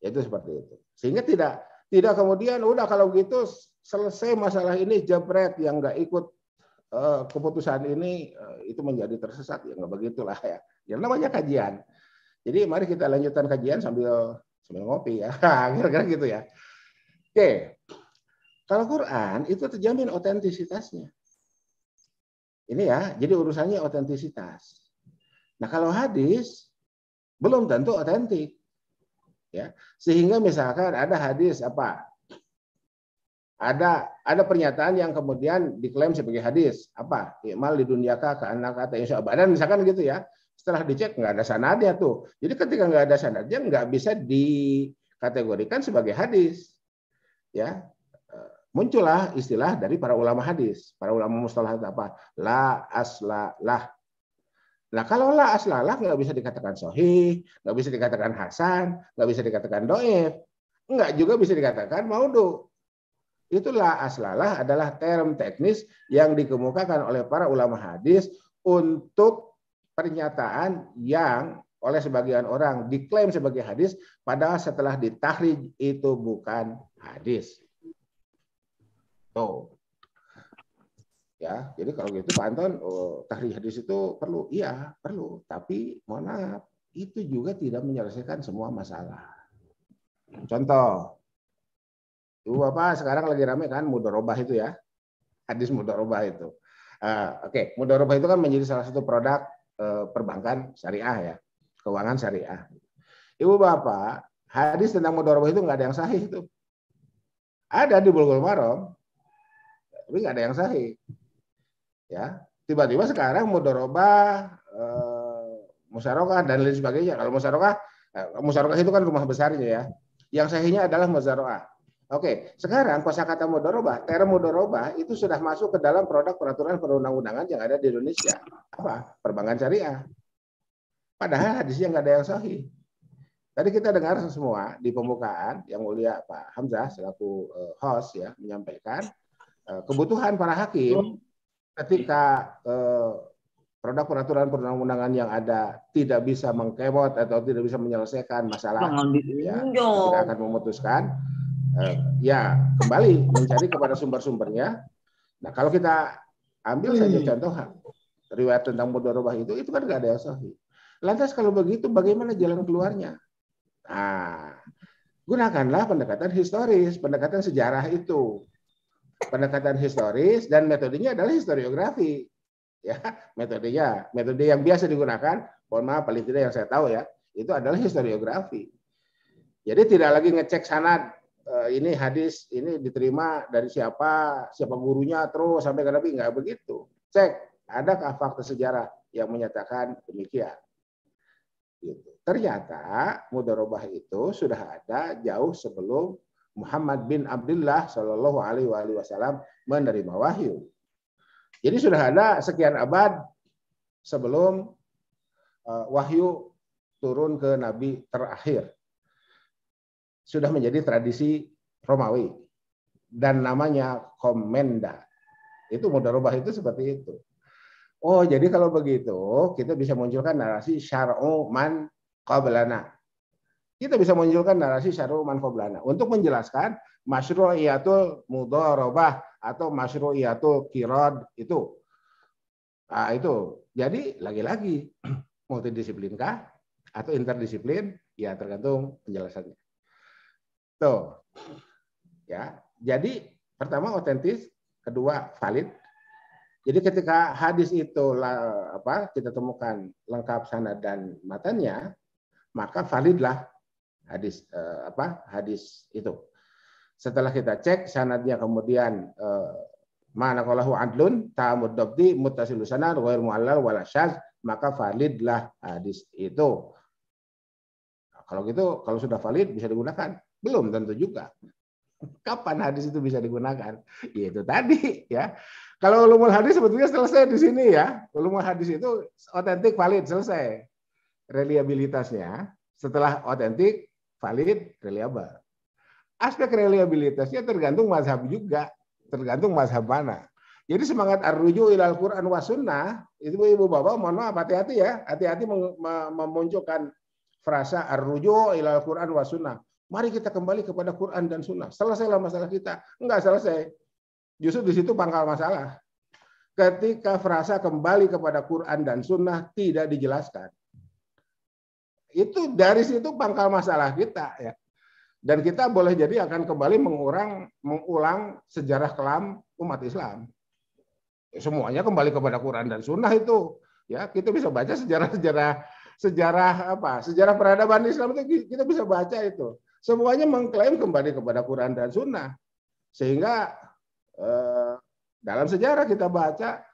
itu seperti itu sehingga tidak tidak kemudian udah kalau gitu selesai masalah ini jebret yang nggak ikut eh, keputusan ini eh, itu menjadi tersesat ya nggak begitulah ya yang namanya kajian jadi mari kita lanjutkan kajian sambil sambil ngopi ya [laughs] kira-kira gitu ya oke okay. Kalau Quran itu terjamin otentisitasnya. Ini ya, jadi urusannya otentisitas. Nah, kalau hadis belum tentu otentik. Ya. Sehingga misalkan ada hadis apa? Ada ada pernyataan yang kemudian diklaim sebagai hadis, apa? Ikmal di dunia ka anak kata insya Badan misalkan gitu ya. Setelah dicek nggak ada sanadnya tuh. Jadi ketika nggak ada sanadnya nggak bisa dikategorikan sebagai hadis. Ya, muncullah istilah dari para ulama hadis, para ulama mustalah apa? La aslalah. Nah kalau la aslalah nggak bisa dikatakan sohih, nggak bisa dikatakan hasan, nggak bisa dikatakan doif, nggak juga bisa dikatakan maudhu. Itulah aslalah adalah term teknis yang dikemukakan oleh para ulama hadis untuk pernyataan yang oleh sebagian orang diklaim sebagai hadis padahal setelah ditahrij itu bukan hadis. Tuh. Ya, jadi kalau gitu Pak Anton, oh, hadis itu perlu. Iya, perlu. Tapi mohon maaf, itu juga tidak menyelesaikan semua masalah. Contoh, Ibu Bapak sekarang lagi rame kan mudorobah itu ya. Hadis mudorobah itu. Uh, Oke, okay. mudorobah itu kan menjadi salah satu produk uh, perbankan syariah ya. Keuangan syariah. Ibu Bapak, hadis tentang mudorobah itu nggak ada yang sahih itu. Ada di Bulgul Marom tapi nggak ada yang sahih. Ya, tiba-tiba sekarang mudoroba, e, musyarakah dan lain sebagainya. Kalau musyarakah, eh, musyarakah itu kan rumah besarnya ya. Yang sahihnya adalah musyarakah. Oke, sekarang kosakata mudoroba, term mudoroba itu sudah masuk ke dalam produk peraturan perundang-undangan yang ada di Indonesia. Apa? Perbankan syariah. Padahal hadisnya nggak ada yang sahih. Tadi kita dengar semua di pembukaan yang mulia Pak Hamzah selaku eh, host ya menyampaikan Eh, kebutuhan para hakim ketika produk eh, peraturan perundang-undangan yang ada tidak bisa mengkemot atau tidak bisa menyelesaikan masalah ya, tidak akan memutuskan eh, ya kembali mencari kepada sumber-sumbernya nah kalau kita ambil saja hmm. contoh riwayat tentang mudorobah itu itu kan nggak ada yang sahih lantas kalau begitu bagaimana jalan keluarnya nah gunakanlah pendekatan historis pendekatan sejarah itu pendekatan historis dan metodenya adalah historiografi. Ya, metodenya, metode yang biasa digunakan, mohon maaf paling tidak yang saya tahu ya, itu adalah historiografi. Jadi tidak lagi ngecek sanad eh, ini hadis ini diterima dari siapa, siapa gurunya terus sampai ke Nabi nggak begitu. Cek adakah fakta sejarah yang menyatakan demikian. Gitu. Ternyata mudarobah itu sudah ada jauh sebelum Muhammad bin Abdullah Shallallahu Alaihi Wasallam menerima wahyu. Jadi sudah ada sekian abad sebelum eh, wahyu turun ke nabi terakhir. Sudah menjadi tradisi Romawi dan namanya komenda. Itu rubah itu seperti itu. Oh, jadi kalau begitu kita bisa munculkan narasi syar'u man qablana kita bisa munculkan narasi syaru mankoblana untuk menjelaskan iatul mudorobah atau iatul kirod itu. Nah, itu. Jadi lagi-lagi [clears throat] multidisiplin kah atau interdisiplin? Ya tergantung penjelasannya. Tuh. Ya. Jadi pertama otentis, kedua valid. Jadi ketika hadis itu apa kita temukan lengkap sana dan matanya, maka validlah hadis eh, apa hadis itu. Setelah kita cek sanadnya kemudian eh, mana kalau adlun ta'amud dabdi mutasilu sanar wa mu'allal wala syaz maka validlah hadis itu. Nah, kalau gitu kalau sudah valid bisa digunakan. Belum tentu juga. [laughs] Kapan hadis itu bisa digunakan? Ya itu tadi ya. Kalau ulumul hadis sebetulnya selesai di sini ya. Ulumul hadis itu otentik valid selesai. Reliabilitasnya setelah otentik valid, reliable. Aspek reliabilitasnya tergantung mazhab juga, tergantung mazhab mana. Jadi semangat arruju ilal Quran wa sunnah, itu ibu bapak mohon maaf hati-hati ya, hati-hati memunculkan frasa arruju ilal Quran wa sunnah. Mari kita kembali kepada Quran dan sunnah. Selesailah masalah kita. Enggak selesai. Justru di situ pangkal masalah. Ketika frasa kembali kepada Quran dan sunnah tidak dijelaskan, itu dari situ pangkal masalah kita ya. Dan kita boleh jadi akan kembali mengurang, mengulang sejarah kelam umat Islam. Semuanya kembali kepada Quran dan Sunnah itu. Ya, kita bisa baca sejarah-sejarah sejarah apa? Sejarah peradaban Islam itu kita bisa baca itu. Semuanya mengklaim kembali kepada Quran dan Sunnah. Sehingga eh, dalam sejarah kita baca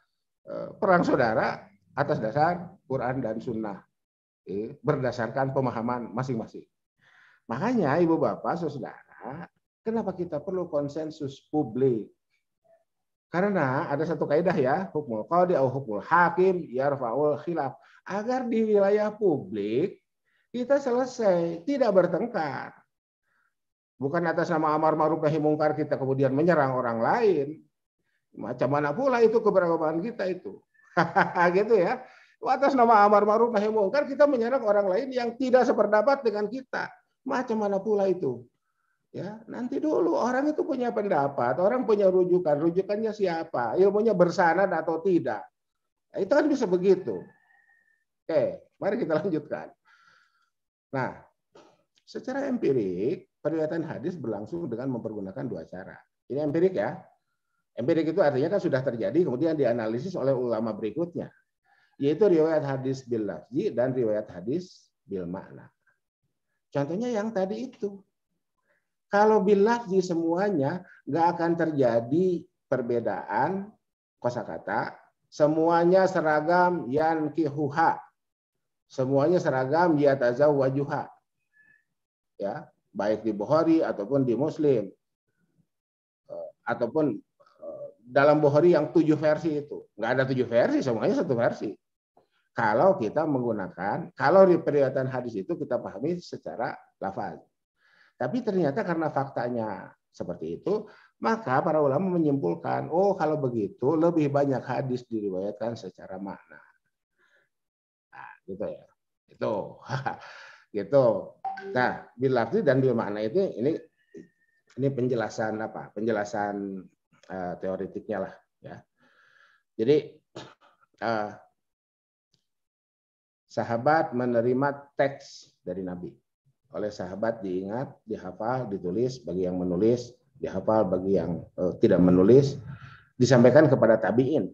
eh, perang saudara atas dasar Quran dan Sunnah berdasarkan pemahaman masing-masing. Makanya Ibu Bapak, Saudara, kenapa kita perlu konsensus publik? Karena ada satu kaidah ya, hukmul qadi atau hukmul hakim yarfaul khilaf. Agar di wilayah publik kita selesai, tidak bertengkar. Bukan atas nama amar ma'ruf nahi mungkar kita kemudian menyerang orang lain. Macam mana pula itu keberagaman kita itu. [laughs] gitu ya atas nama amar ma'ruf nahi mungkar kita menyerang orang lain yang tidak sependapat dengan kita. Macam mana pula itu? Ya, nanti dulu orang itu punya pendapat, orang punya rujukan, rujukannya siapa, ilmunya bersanad atau tidak. Nah, itu kan bisa begitu. Oke, mari kita lanjutkan. Nah, secara empirik periwayatan hadis berlangsung dengan mempergunakan dua cara. Ini empirik ya. Empirik itu artinya kan sudah terjadi kemudian dianalisis oleh ulama berikutnya yaitu riwayat hadis bil lafzi dan riwayat hadis bil makna. Contohnya yang tadi itu. Kalau bil lafzi semuanya nggak akan terjadi perbedaan kosakata, semuanya seragam kihuha. Semuanya seragam yatazawwajuha. Ya, baik di Bukhari ataupun di Muslim. Eh, ataupun eh, dalam Bukhari yang tujuh versi itu. Nggak ada tujuh versi, semuanya satu versi kalau kita menggunakan, kalau periwatan hadis itu kita pahami secara lafaz. Tapi ternyata karena faktanya seperti itu, maka para ulama menyimpulkan, oh kalau begitu lebih banyak hadis diriwayatkan secara makna. Nah, gitu ya. Itu. [laughs] gitu. Nah, bil lafzi dan bil makna itu ini ini penjelasan apa? Penjelasan uh, teoritiknya lah ya. Jadi uh, Sahabat menerima teks dari Nabi. Oleh sahabat diingat, dihafal, ditulis bagi yang menulis, dihafal bagi yang eh, tidak menulis, disampaikan kepada tabiin.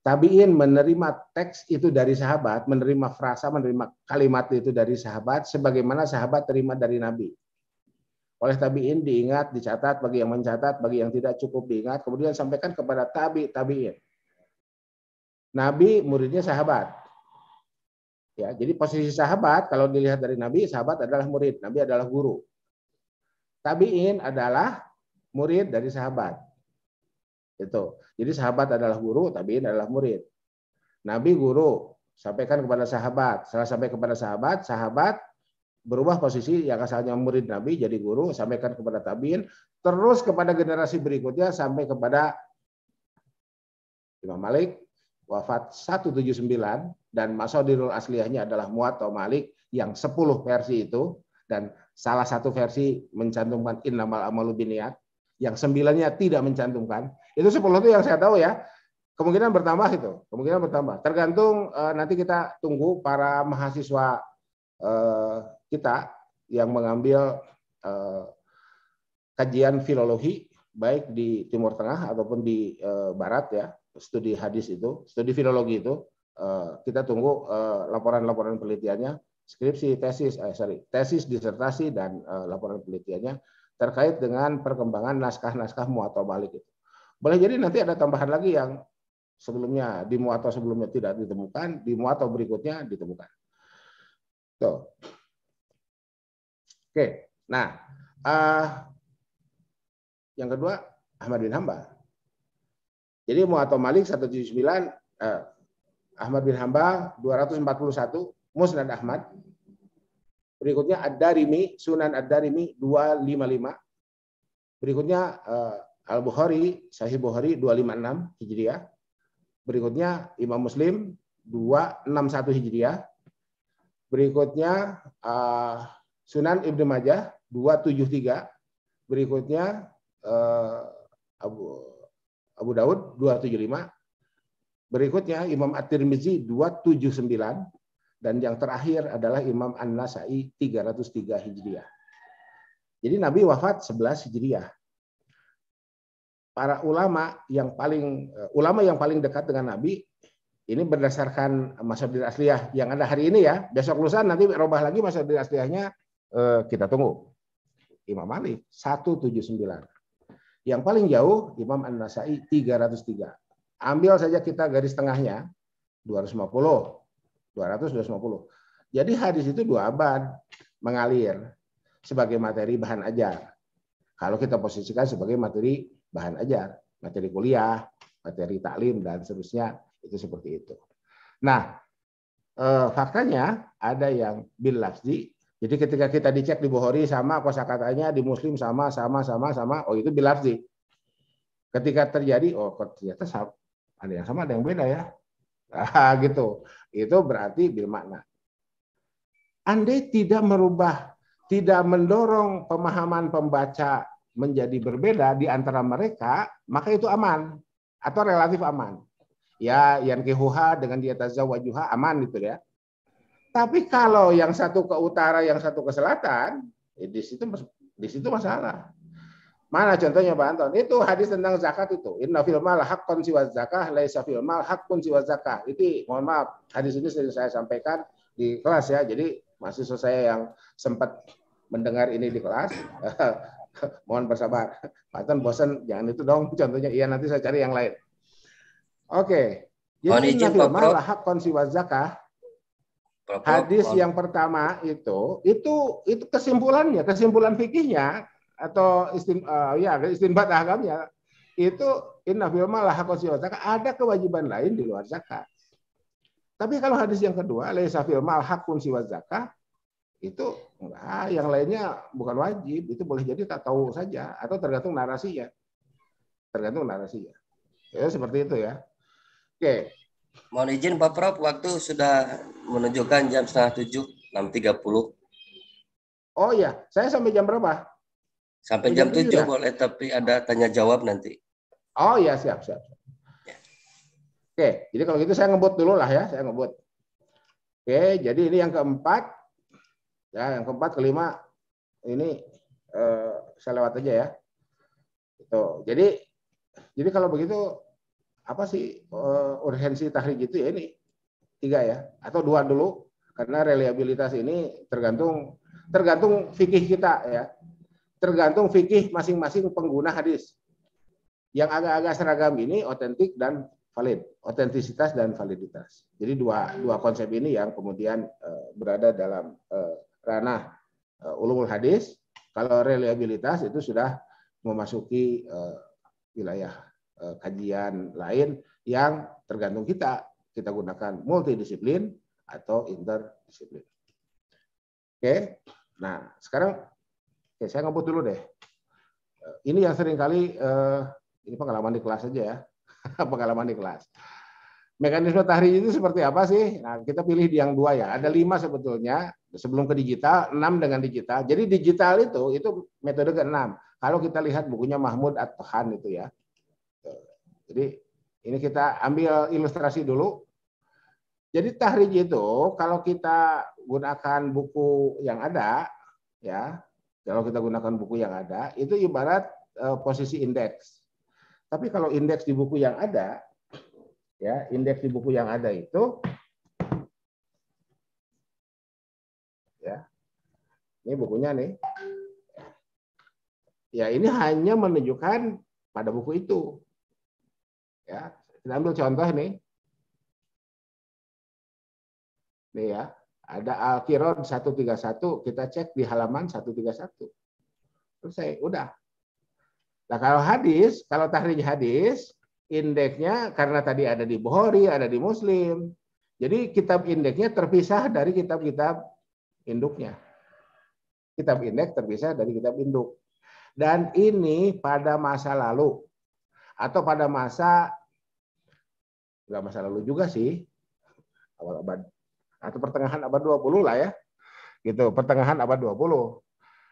Tabiin menerima teks itu dari sahabat, menerima frasa, menerima kalimat itu dari sahabat, sebagaimana sahabat terima dari Nabi oleh tabiin diingat, dicatat bagi yang mencatat, bagi yang tidak cukup diingat, kemudian sampaikan kepada tabiin. Nabi muridnya sahabat, Ya, jadi posisi sahabat kalau dilihat dari Nabi, sahabat adalah murid, Nabi adalah guru. Tabiin adalah murid dari sahabat. Itu. Jadi sahabat adalah guru, tabiin adalah murid. Nabi guru sampaikan kepada sahabat, setelah sampai kepada sahabat, sahabat berubah posisi yang asalnya murid Nabi jadi guru, sampaikan kepada tabiin, terus kepada generasi berikutnya sampai kepada Imam Malik, wafat 179 dan masodirul asliyahnya adalah Muwatta Malik yang 10 versi itu dan salah satu versi mencantumkan innamal amalu biniat yang sembilannya tidak mencantumkan itu 10 itu yang saya tahu ya kemungkinan bertambah itu kemungkinan bertambah tergantung eh, nanti kita tunggu para mahasiswa eh, kita yang mengambil eh, kajian filologi baik di Timur Tengah ataupun di Barat ya studi hadis itu, studi filologi itu, eh, kita tunggu eh, laporan-laporan penelitiannya, skripsi, tesis, eh, sorry, tesis, disertasi, dan eh, laporan penelitiannya terkait dengan perkembangan naskah-naskah muato balik itu. Boleh jadi nanti ada tambahan lagi yang sebelumnya di muato sebelumnya tidak ditemukan, di muato berikutnya ditemukan. Tuh. Oke, nah uh, yang kedua Ahmad bin Hambal jadi Muatta Malik 179, eh, Ahmad bin Hambal 241, Musnad Ahmad. Berikutnya Ad-Darimi, Sunan Ad-Darimi 255. Berikutnya eh, Al-Bukhari, Sahih Bukhari 256 Hijriah. Berikutnya Imam Muslim 261 Hijriah. Berikutnya eh, Sunan Ibnu Majah 273. Berikutnya eh, Abu Abu Daud 275. Berikutnya Imam At-Tirmizi 279 dan yang terakhir adalah Imam An-Nasai 303 Hijriah. Jadi Nabi wafat 11 Hijriah. Para ulama yang paling eh, ulama yang paling dekat dengan Nabi ini berdasarkan masadir asliyah yang ada hari ini ya. Besok lusa nanti robah lagi masadir asliyahnya eh, kita tunggu. Imam Malik 179. Yang paling jauh Imam An-Nasai 303. Ambil saja kita garis tengahnya 250. 200 250. Jadi hadis itu dua abad mengalir sebagai materi bahan ajar. Kalau kita posisikan sebagai materi bahan ajar, materi kuliah, materi taklim dan seterusnya itu seperti itu. Nah, eh, faktanya ada yang bil lafzi jadi ketika kita dicek di Bukhari sama katanya di Muslim sama sama sama sama oh itu bilafzi. Ketika terjadi oh ternyata ada yang sama ada yang beda ya. [laughs] Ah, gitu. Itu berarti bil makna. Andai tidak merubah, tidak mendorong pemahaman pembaca menjadi berbeda di antara mereka, maka itu aman atau relatif aman. Ya, yang kehuha dengan di dia tazawajuha aman gitu ya tapi kalau yang satu ke utara, yang satu ke selatan, ya di situ di situ masalah. Mana contohnya Pak Anton? Itu hadis tentang zakat itu. Inna fil mal haqqun siwa zakah, laisa fil mal haqqun siwa zakah. Itu mohon maaf, hadis ini sudah saya sampaikan di kelas ya. Jadi mahasiswa saya yang sempat mendengar ini di kelas, [laughs] mohon bersabar. Pak Anton bosan, jangan itu dong contohnya. Iya nanti saya cari yang lain. Oke. Jadi inna fil mal haqqun siwa zakah, Hadis yang pertama itu itu itu kesimpulannya, kesimpulan fikihnya atau istin uh, eh, ya istinbat agamnya itu inna fil ada kewajiban lain di luar zakat. Tapi kalau hadis yang kedua, laisa fil mal hakun itu enggak, yang lainnya bukan wajib, itu boleh jadi tak tahu saja atau tergantung narasinya. Tergantung narasinya. Ya seperti itu ya. Oke. Mohon izin Pak Prof, waktu sudah menunjukkan jam setengah tujuh, enam tiga puluh. Oh iya, saya sampai jam berapa? Sampai jam, tujuh ya? boleh, tapi ada tanya jawab nanti. Oh iya, siap, siap. Ya. Oke, jadi kalau gitu saya ngebut dulu lah ya, saya ngebut. Oke, jadi ini yang keempat. Ya, yang keempat, kelima. Ini eh, saya lewat aja ya. Tuh, Jadi jadi kalau begitu apa sih uh, urgensi tahrik itu ya ini tiga ya atau dua dulu karena reliabilitas ini tergantung tergantung fikih kita ya tergantung fikih masing-masing pengguna hadis yang agak-agak seragam ini otentik dan valid otentisitas dan validitas jadi dua dua konsep ini yang kemudian uh, berada dalam uh, ranah uh, ulumul hadis kalau reliabilitas itu sudah memasuki uh, wilayah Eh, kajian lain yang tergantung kita. Kita gunakan multidisiplin atau interdisiplin. Oke, nah sekarang oke, saya ngebut dulu deh. Eh, ini yang sering kali eh, ini pengalaman di kelas aja ya, [laughs] pengalaman di kelas. Mekanisme tahrir itu seperti apa sih? Nah, kita pilih yang dua ya. Ada lima sebetulnya sebelum ke digital, enam dengan digital. Jadi digital itu itu metode ke enam. Kalau kita lihat bukunya Mahmud At-Tahan itu ya. Jadi ini kita ambil ilustrasi dulu. Jadi tahrij itu kalau kita gunakan buku yang ada, ya, kalau kita gunakan buku yang ada, itu ibarat e, posisi indeks. Tapi kalau indeks di buku yang ada, ya, indeks di buku yang ada itu, ya, ini bukunya nih, ya ini hanya menunjukkan pada buku itu. Ya, kita ambil contoh nih. Nih ya, ada al 131, kita cek di halaman 131. Selesai, udah. Nah kalau hadis, kalau tahrij hadis, indeksnya karena tadi ada di Bukhari, ada di Muslim. Jadi kitab indeksnya terpisah dari kitab-kitab induknya. Kitab indeks terpisah dari kitab induk. Dan ini pada masa lalu atau pada masa nggak masa lalu juga sih awal abad atau pertengahan abad 20 lah ya gitu pertengahan abad 20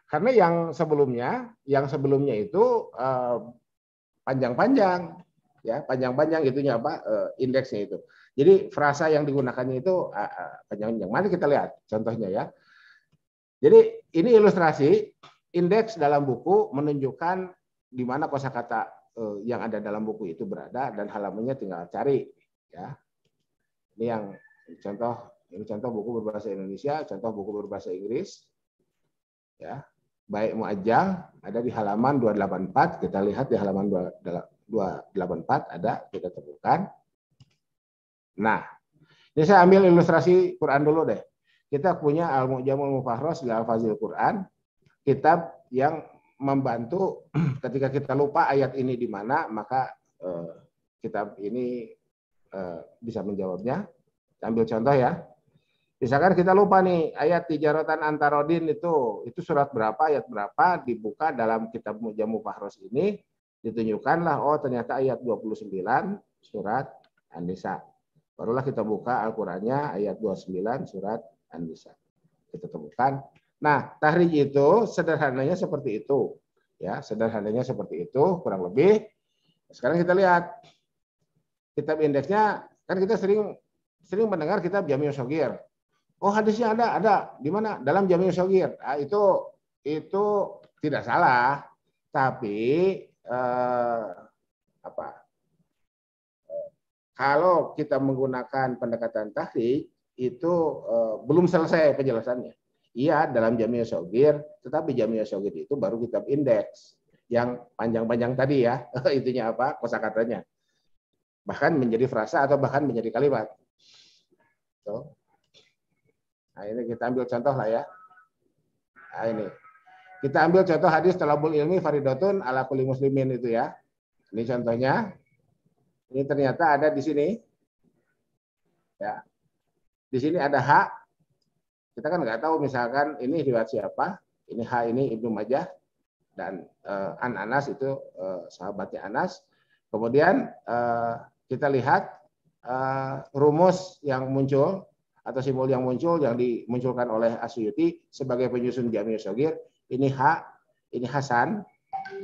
karena yang sebelumnya yang sebelumnya itu eh, panjang-panjang eh, ya panjang-panjang itunya apa eh, indeksnya itu jadi frasa yang digunakannya itu panjang-panjang mari kita lihat contohnya ya jadi ini ilustrasi indeks dalam buku menunjukkan di mana kosakata Eh, yang ada dalam buku itu berada dan halamannya tinggal cari ya. Ini yang contoh ini contoh buku berbahasa Indonesia, contoh buku berbahasa Inggris. Ya. Baik muajjal ada di halaman 284, kita lihat di halaman 284 ada kita temukan. Nah, ini saya ambil ilustrasi Quran dulu deh. Kita punya Al-Mu'jamul Mufahros di Al-Fazil Quran, kitab yang membantu [clears throat] ketika kita lupa ayat ini di mana, maka eh, kitab ini eh, bisa menjawabnya. Kita ambil contoh ya. Misalkan kita lupa nih ayat di jarotan antarodin itu, itu surat berapa, ayat berapa, dibuka dalam kitab jamu Fahros ini, ditunjukkanlah, oh ternyata ayat 29 surat An-Nisa. Barulah kita buka Al-Qurannya ayat 29 surat An-Nisa. Kita temukan Nah, tahrij itu sederhananya seperti itu. Ya, sederhananya seperti itu kurang lebih. Sekarang kita lihat kitab indeksnya kan kita sering sering mendengar kitab Jami' Shogir. Oh, hadisnya ada, ada. Di mana? Dalam Jami' Shogir. Nah, itu itu tidak salah, tapi eh, apa? kalau kita menggunakan pendekatan tahrij itu eh, belum selesai penjelasannya Iya, dalam Jami'u Sogir, tetapi Jami'u Sogir itu baru kitab indeks yang panjang-panjang tadi ya, [laughs] intinya apa, kosakatanya. Bahkan menjadi frasa atau bahkan menjadi kalimat. So. Nah, ini kita ambil contoh lah ya. Nah, ini. Kita ambil contoh hadis talabul ilmi faridotun ala kulli muslimin itu ya. Ini contohnya. Ini ternyata ada di sini. Ya. Di sini ada hak kita kan nggak tahu misalkan ini riwayat siapa, ini H ini Ibnu Majah dan uh, An Anas itu uh, sahabatnya Anas. Kemudian uh, kita lihat uh, rumus yang muncul atau simbol yang muncul yang dimunculkan oleh Asyuti sebagai penyusun Jami Sogir ini H ini Hasan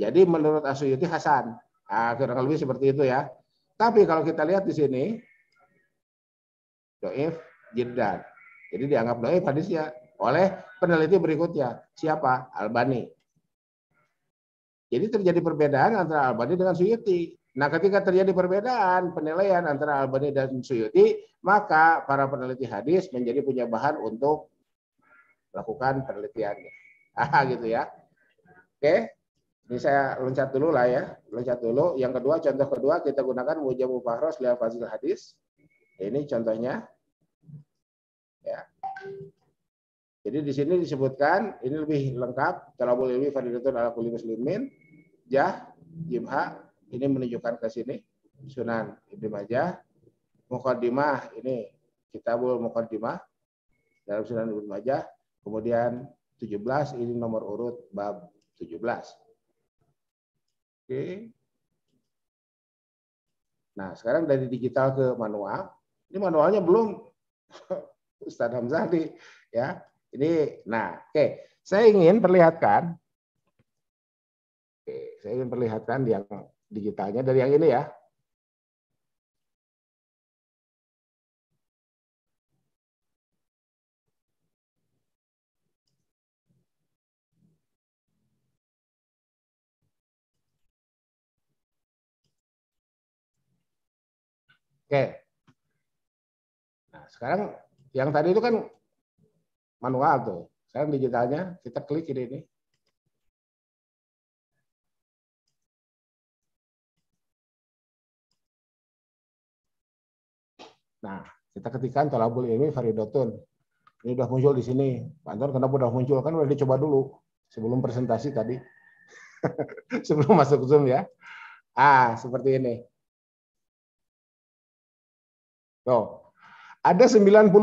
jadi menurut Asyuti Hasan nah, kurang lebih seperti itu ya tapi kalau kita lihat di sini Doif Jirdan jadi dianggap hadis ya oleh peneliti berikutnya. Siapa? Albani. Jadi terjadi perbedaan antara Albani dengan Suyuti. Nah, ketika terjadi perbedaan penilaian antara Albani dan Suyuti, maka para peneliti hadis menjadi punya bahan untuk melakukan penelitiannya. [laughs] Ah, gitu ya. Oke, ini saya loncat dulu lah ya, loncat dulu. Yang kedua, contoh kedua kita gunakan Fahros lihat Fazil hadis. Ini contohnya. Ya. Jadi di sini disebutkan ini lebih lengkap Kalau talabul ilmi fadilatun adalah kulli muslimin jah jimha ini menunjukkan ke sini Sunan Ibnu Majah mukaddimah ini kita kitabul mukaddimah dalam Sunan Ibnu Majah kemudian 17 ini nomor urut bab 17 oke nah sekarang dari digital ke manual ini manualnya belum [laughs] Ustadz di, ya. Ini nah, oke. Okay. Saya ingin perlihatkan Oke, saya ingin perlihatkan yang digitalnya dari yang ini ya. Oke. Nah, sekarang yang tadi itu kan manual tuh. Sekarang digitalnya kita klik ini. ini. Nah, kita ketikkan tolabul ilmi faridotun. Ini sudah muncul di sini. Pantor kenapa sudah muncul? Kan sudah dicoba dulu sebelum presentasi tadi. [laughs] sebelum masuk Zoom ya. Ah, seperti ini. Tuh. Ada 92.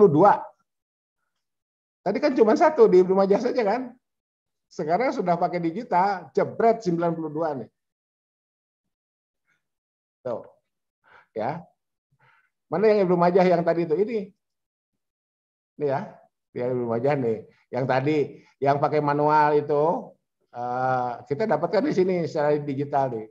Tadi kan cuma satu di rumah jasa aja kan? Sekarang sudah pakai digital, jebret 92 nih. Tuh. Ya. Mana yang Ibnu Majah yang tadi itu? Ini. Ini ya. Yang Ibnu Majah nih. Yang tadi yang pakai manual itu eh, kita dapatkan di sini secara digital nih.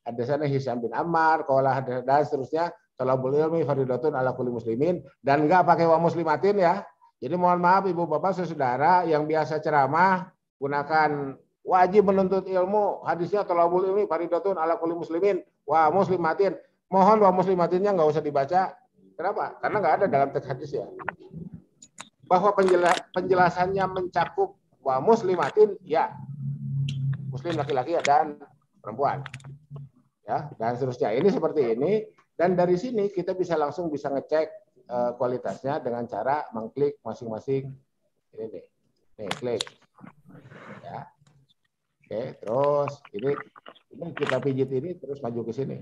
Ada sana Hisam bin Ammar, Kola dan seterusnya Talabul ilmi faridatun ala kulli muslimin dan enggak pakai wa muslimatin ya. Jadi mohon maaf Ibu Bapak Saudara yang biasa ceramah gunakan wajib menuntut ilmu hadisnya talabul ilmi faridatun ala kulli muslimin wa muslimatin. Mohon wa muslimatinnya nggak usah dibaca. Kenapa? Karena nggak ada dalam teks hadis ya. Bahwa penjelasannya mencakup wa muslimatin ya. Muslim laki-laki ya, dan perempuan. Ya, dan seterusnya. Ini seperti ini dan dari sini kita bisa langsung bisa ngecek eh, kualitasnya dengan cara mengklik masing-masing ini nih. Nih, klik. Ya. Oke, terus ini ini kita pijit ini terus maju ke sini.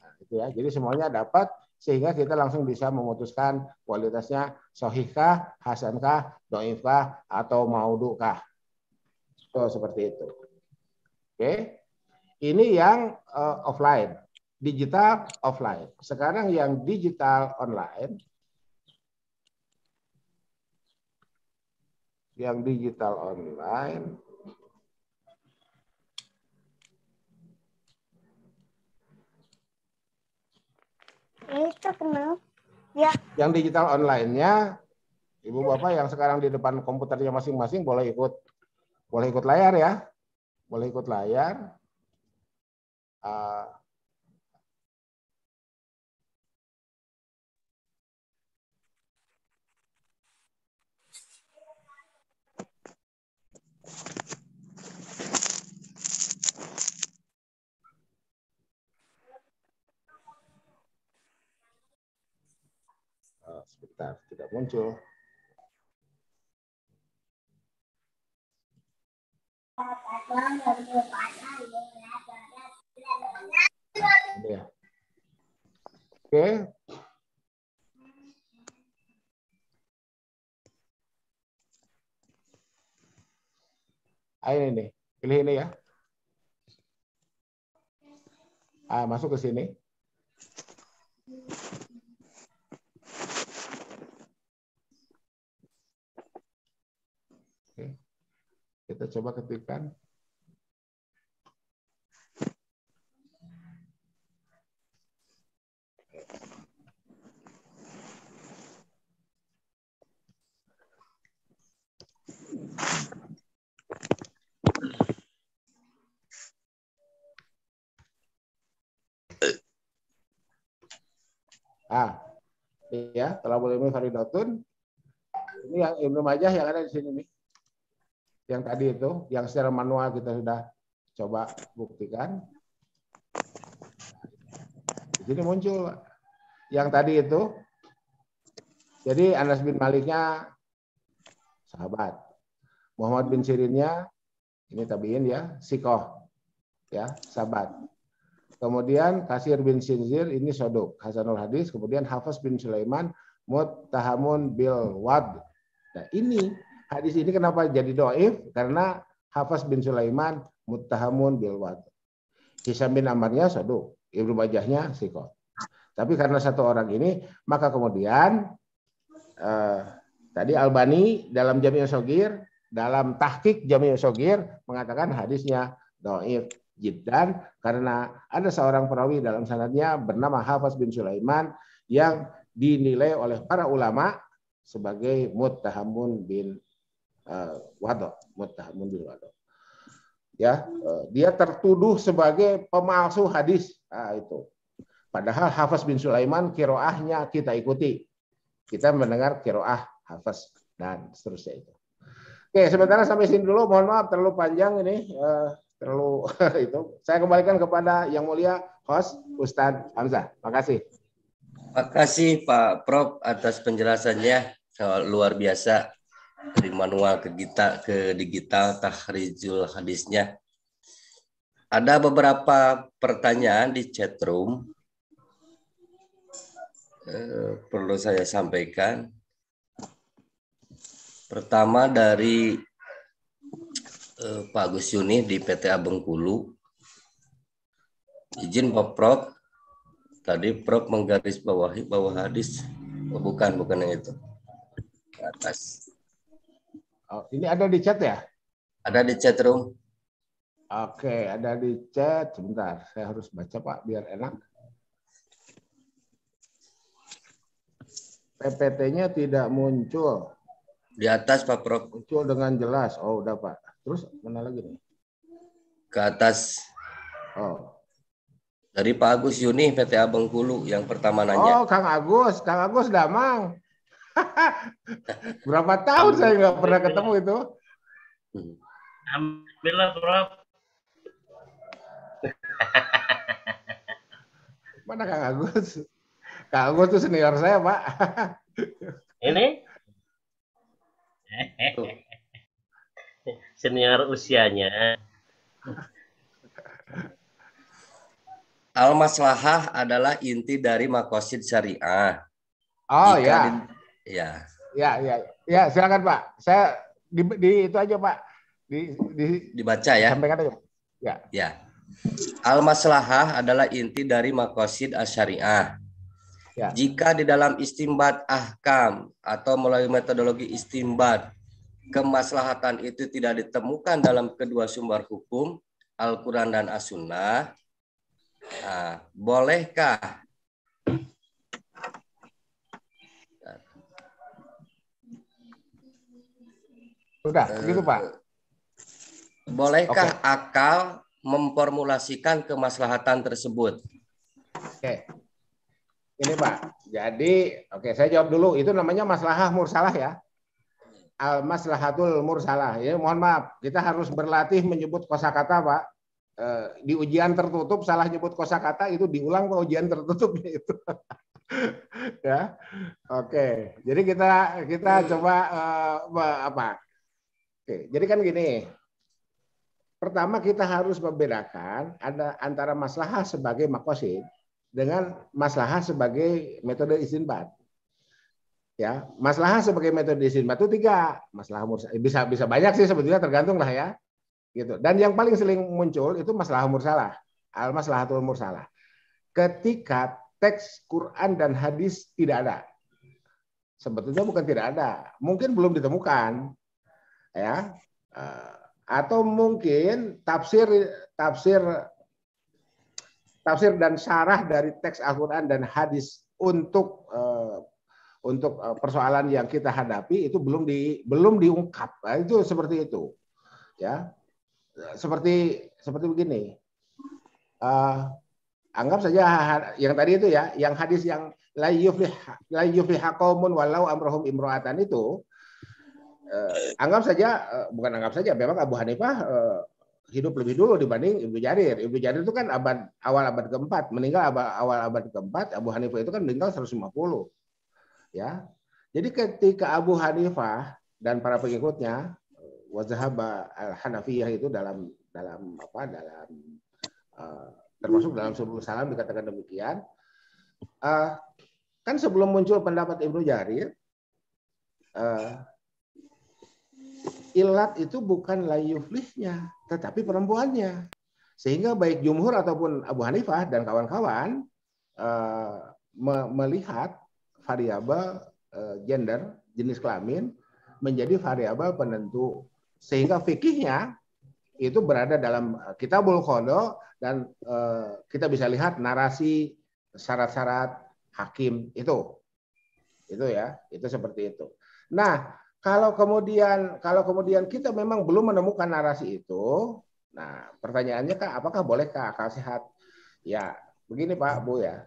Nah, gitu ya. Jadi semuanya dapat sehingga kita langsung bisa memutuskan kualitasnya sohihkah, hasankah, doifkah, atau maudukah. So, seperti itu. Oke. Ini yang uh, offline digital offline. Sekarang yang digital online, yang digital online, itu Ya. Yang digital online-nya, ibu bapak yang sekarang di depan komputernya masing-masing boleh ikut, boleh ikut layar ya, boleh ikut layar. Uh, sebentar tidak muncul. Ya. Oke. Ah, ini nih, pilih ini ya. Ah, masuk ke sini. Kita coba ketikkan. Ah, ya, telah boleh Faridatun. Ini yang Ibnu Majah yang ada di sini nih yang tadi itu, yang secara manual kita sudah coba buktikan. Di muncul yang tadi itu. Jadi Anas bin Maliknya sahabat. Muhammad bin Sirinnya ini tabiin ya, sikoh ya, sahabat. Kemudian Kasir bin Sinzir ini sodok, Hasanul Hadis. Kemudian Hafiz bin Sulaiman, Mutahamun bil Wad. Nah ini hadis ini kenapa jadi doif? Karena Hafas bin Sulaiman mutahamun bil Kisah bin Amarnya sadu. Ibnu Majahnya sikot. Tapi karena satu orang ini, maka kemudian eh, tadi Albani dalam Jami' Sogir, dalam tahkik Jami' Sogir mengatakan hadisnya doif jiddan karena ada seorang perawi dalam sanadnya bernama Hafaz bin Sulaiman yang dinilai oleh para ulama sebagai mutahamun bin uh, eh, wadok mutah waduh. wadok ya uh, dia tertuduh sebagai pemalsu hadis nah, itu padahal Hafiz bin Sulaiman kiroahnya kita ikuti kita mendengar kiroah Hafiz dan seterusnya itu oke sementara sampai sini dulu mohon maaf terlalu panjang ini uh, terlalu [laughs] itu saya kembalikan kepada yang mulia host Ustadz Hamzah Terima kasih Pak Prof atas penjelasannya luar biasa dari manual ke kita ke digital tahrijul hadisnya. Ada beberapa pertanyaan di chat room eh, perlu saya sampaikan. Pertama dari eh, Pak Gus Yuni di PT Abengkulu. Izin Pak Prof, tadi Prof menggaris bawah bahwa hadis oh, bukan bukan yang itu. atas Oh, ini ada di chat ya? Ada di chat room. Oke, ada di chat. Sebentar, saya harus baca Pak biar enak. PPT-nya tidak muncul. Di atas Pak Prof. Muncul dengan jelas. Oh, udah Pak. Terus mana lagi nih? Ke atas. Oh. Dari Pak Agus Yuni PT Abengkulu yang pertama nanya. Oh, Kang Agus, Kang Agus Damang. [laughs] Berapa tahun saya nggak pernah ketemu itu. Alhamdulillah, hmm. Prof. [laughs] Mana Kang Agus? Kang Agus tuh senior saya, Pak. [laughs] Ini? Senior usianya. Al-maslahah adalah inti dari makosid syariah. Oh Jika ya. Di Ya. Ya, ya, ya, silakan Pak. Saya di, di itu aja Pak. Di, di dibaca ya. Sampaikan aja. Ya. Ya. Al-maslahah adalah inti dari makosid asyariah. Ya. Jika di dalam istimbat ahkam atau melalui metodologi istimbat kemaslahatan itu tidak ditemukan dalam kedua sumber hukum Al-Quran dan As-Sunnah, nah, bolehkah Sudah, eh, begitu Pak. Bolehkah okay. akal memformulasikan kemaslahatan tersebut? Oke. Okay. Ini Pak, jadi oke okay, saya jawab dulu. Itu namanya maslahah mursalah ya. Al maslahatul mursalah. Ya mohon maaf, kita harus berlatih menyebut kosakata Pak. Eh, di ujian tertutup salah nyebut kosakata itu diulang ke ujian tertutupnya [laughs] itu. ya. Oke. Okay. Jadi kita kita coba uh, apa Oke, jadi kan gini. Pertama kita harus membedakan ada antara maslahah sebagai makosid dengan maslahah sebagai metode istinbat. Ya, maslahah sebagai metode istinbat itu tiga. Maslahah mursal bisa bisa banyak sih sebetulnya tergantung lah ya. Gitu. Dan yang paling sering muncul itu maslahah mursalah, al maslahatul mursalah. Ketika teks Quran dan hadis tidak ada. Sebetulnya bukan tidak ada, mungkin belum ditemukan ya eh, atau mungkin tafsir tafsir tafsir dan syarah dari teks Al-Qur'an dan hadis untuk eh, untuk eh, persoalan yang kita hadapi itu belum di belum diungkap. Nah, itu seperti itu. Ya. Seperti seperti begini. Uh, anggap saja yang tadi itu ya, yang hadis yang la yuflih la yuflih qaumun walau amrohum imra'atan itu eh, anggap saja eh, bukan anggap saja memang Abu Hanifah eh, hidup lebih dulu dibanding Ibnu Jarir. Ibnu Jarir itu kan abad awal abad keempat, meninggal abad, awal abad keempat. Abu Hanifah itu kan meninggal 150. Ya. Jadi ketika Abu Hanifah dan para pengikutnya eh, wazhaba al-Hanafiyah itu dalam dalam apa dalam uh, termasuk dalam sebelum salam dikatakan demikian. Uh, kan sebelum muncul pendapat Ibnu Jarir uh, ilat itu bukan layuflihnya, tetapi perempuannya. Sehingga baik Jumhur ataupun Abu Hanifah dan kawan-kawan uh, melihat variabel uh, gender, jenis kelamin, menjadi variabel penentu. Sehingga fikihnya itu berada dalam eh, kitabul kodo dan uh, kita bisa lihat narasi syarat-syarat hakim itu. Itu ya, itu seperti itu. Nah, kalau kemudian kalau kemudian kita memang belum menemukan narasi itu, nah pertanyaannya kak, apakah boleh kak akal sehat? Ya begini Pak Bu ya.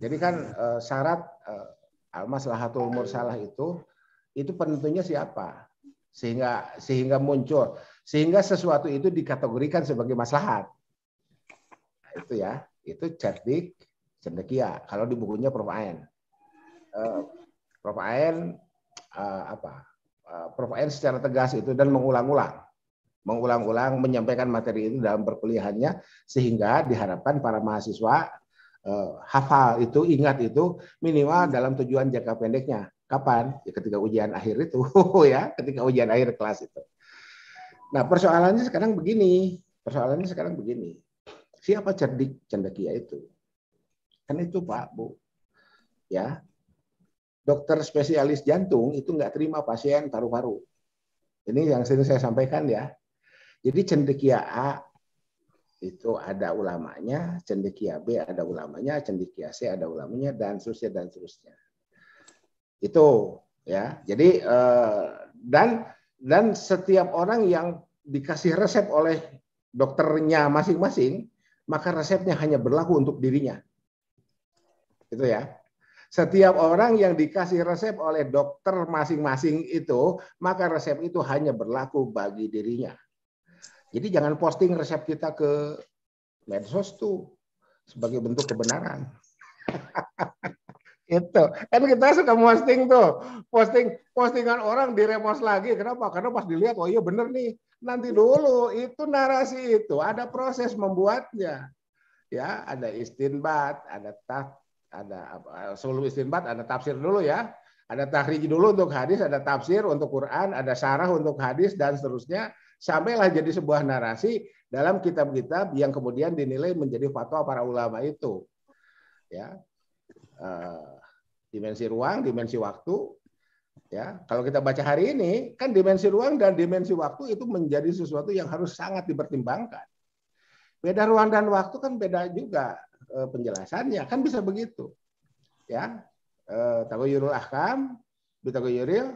Jadi kan eh, syarat eh, maslahatul mursalah itu itu penentunya siapa? Sehingga sehingga muncul, sehingga sesuatu itu dikategorikan sebagai maslahat. Nah, itu ya, itu cerdik cendekia kalau di bukunya Prof Aen. uh, eh, Prof Aen uh, eh, apa Eh, Prof N secara tegas itu dan mengulang-ulang mengulang-ulang menyampaikan materi itu dalam perkuliahannya sehingga diharapkan para mahasiswa eh, hafal itu ingat itu minimal hmm. dalam tujuan jangka pendeknya kapan ya ketika ujian akhir itu [laughs] ya ketika ujian akhir kelas itu nah persoalannya sekarang begini persoalannya sekarang begini siapa cerdik cendekia itu kan itu pak bu ya dokter spesialis jantung itu nggak terima pasien paru-paru. Ini yang sering saya sampaikan ya. Jadi cendekia A itu ada ulamanya, cendekia B ada ulamanya, cendekia C ada ulamanya, dan seterusnya dan seterusnya. Itu ya. Jadi eh, dan dan setiap orang yang dikasih resep oleh dokternya masing-masing, maka resepnya hanya berlaku untuk dirinya. Itu ya. Setiap orang yang dikasih resep oleh dokter masing-masing itu, maka resep itu hanya berlaku bagi dirinya. Jadi jangan posting resep kita ke medsos tuh sebagai bentuk kebenaran. [laughs] itu kan kita suka posting tuh posting postingan orang diremos lagi kenapa karena pas dilihat oh iya bener nih nanti dulu itu narasi itu ada proses membuatnya ya ada istinbat ada tak ada sebelum istinbat ada tafsir dulu ya. Ada tahriji dulu untuk hadis, ada tafsir untuk Quran, ada syarah untuk hadis dan seterusnya sampailah jadi sebuah narasi dalam kitab-kitab yang kemudian dinilai menjadi fatwa para ulama itu. Ya. Eh, dimensi ruang, dimensi waktu. Ya, kalau kita baca hari ini kan dimensi ruang dan dimensi waktu itu menjadi sesuatu yang harus sangat dipertimbangkan. Beda ruang dan waktu kan beda juga. Eh, penjelasannya kan bisa begitu ya eh, tagoyurul ahkam bitagoyuril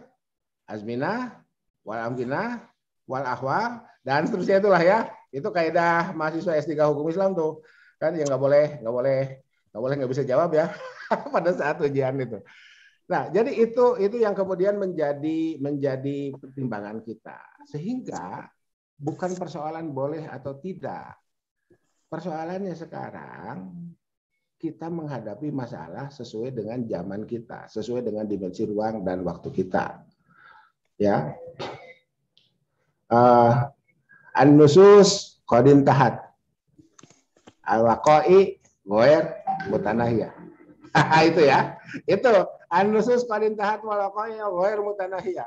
azmina wal amkina wal ahwa dan seterusnya itulah ya itu kaidah mahasiswa S3 hukum Islam tuh kan yang nggak boleh nggak boleh nggak boleh nggak bisa jawab ya [laughs] pada saat ujian itu nah jadi itu itu yang kemudian menjadi menjadi pertimbangan kita sehingga bukan persoalan boleh atau tidak persoalannya sekarang kita menghadapi masalah sesuai dengan zaman kita, sesuai dengan dimensi ruang dan waktu kita. Ya. Uh, An-nusus qadim tahat. Al-waqa'i goer mutanahiyah. [laughs] itu ya. Itu an-nusus qadim tahat wal waqa'i goer mutanahiyah.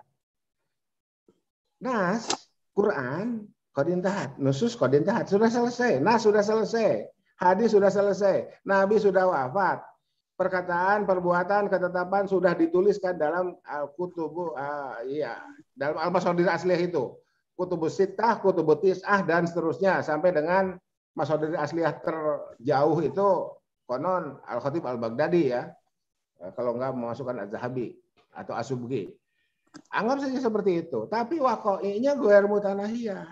Nas Quran Kodin tahat, nusus kodin tahat sudah selesai, nah sudah selesai, hadis sudah selesai, nabi sudah wafat, perkataan, perbuatan, ketetapan sudah dituliskan dalam al kutubu, uh, ah, iya, dalam al masodir aslih itu, kutubus sitah, kutubus tisah dan seterusnya sampai dengan masodir asliyah terjauh itu konon al khatib al baghdadi ya, eh, kalau enggak memasukkan az zahabi atau asubgi. Anggap saja seperti itu. Tapi wakoinya goer mutanahiyah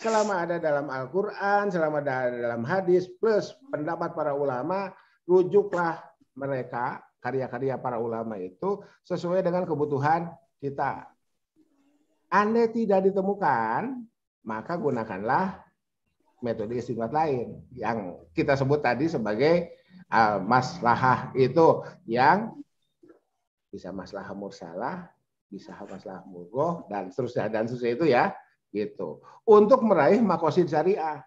selama ada dalam Al-Quran, selama ada dalam hadis, plus pendapat para ulama, rujuklah mereka, karya-karya para ulama itu, sesuai dengan kebutuhan kita. Anda tidak ditemukan, maka gunakanlah metode istimewa lain yang kita sebut tadi sebagai uh, maslahah itu yang bisa maslahah mursalah, bisa maslahah murgoh, dan seterusnya. Dan seterusnya itu ya gitu untuk meraih makosid syariah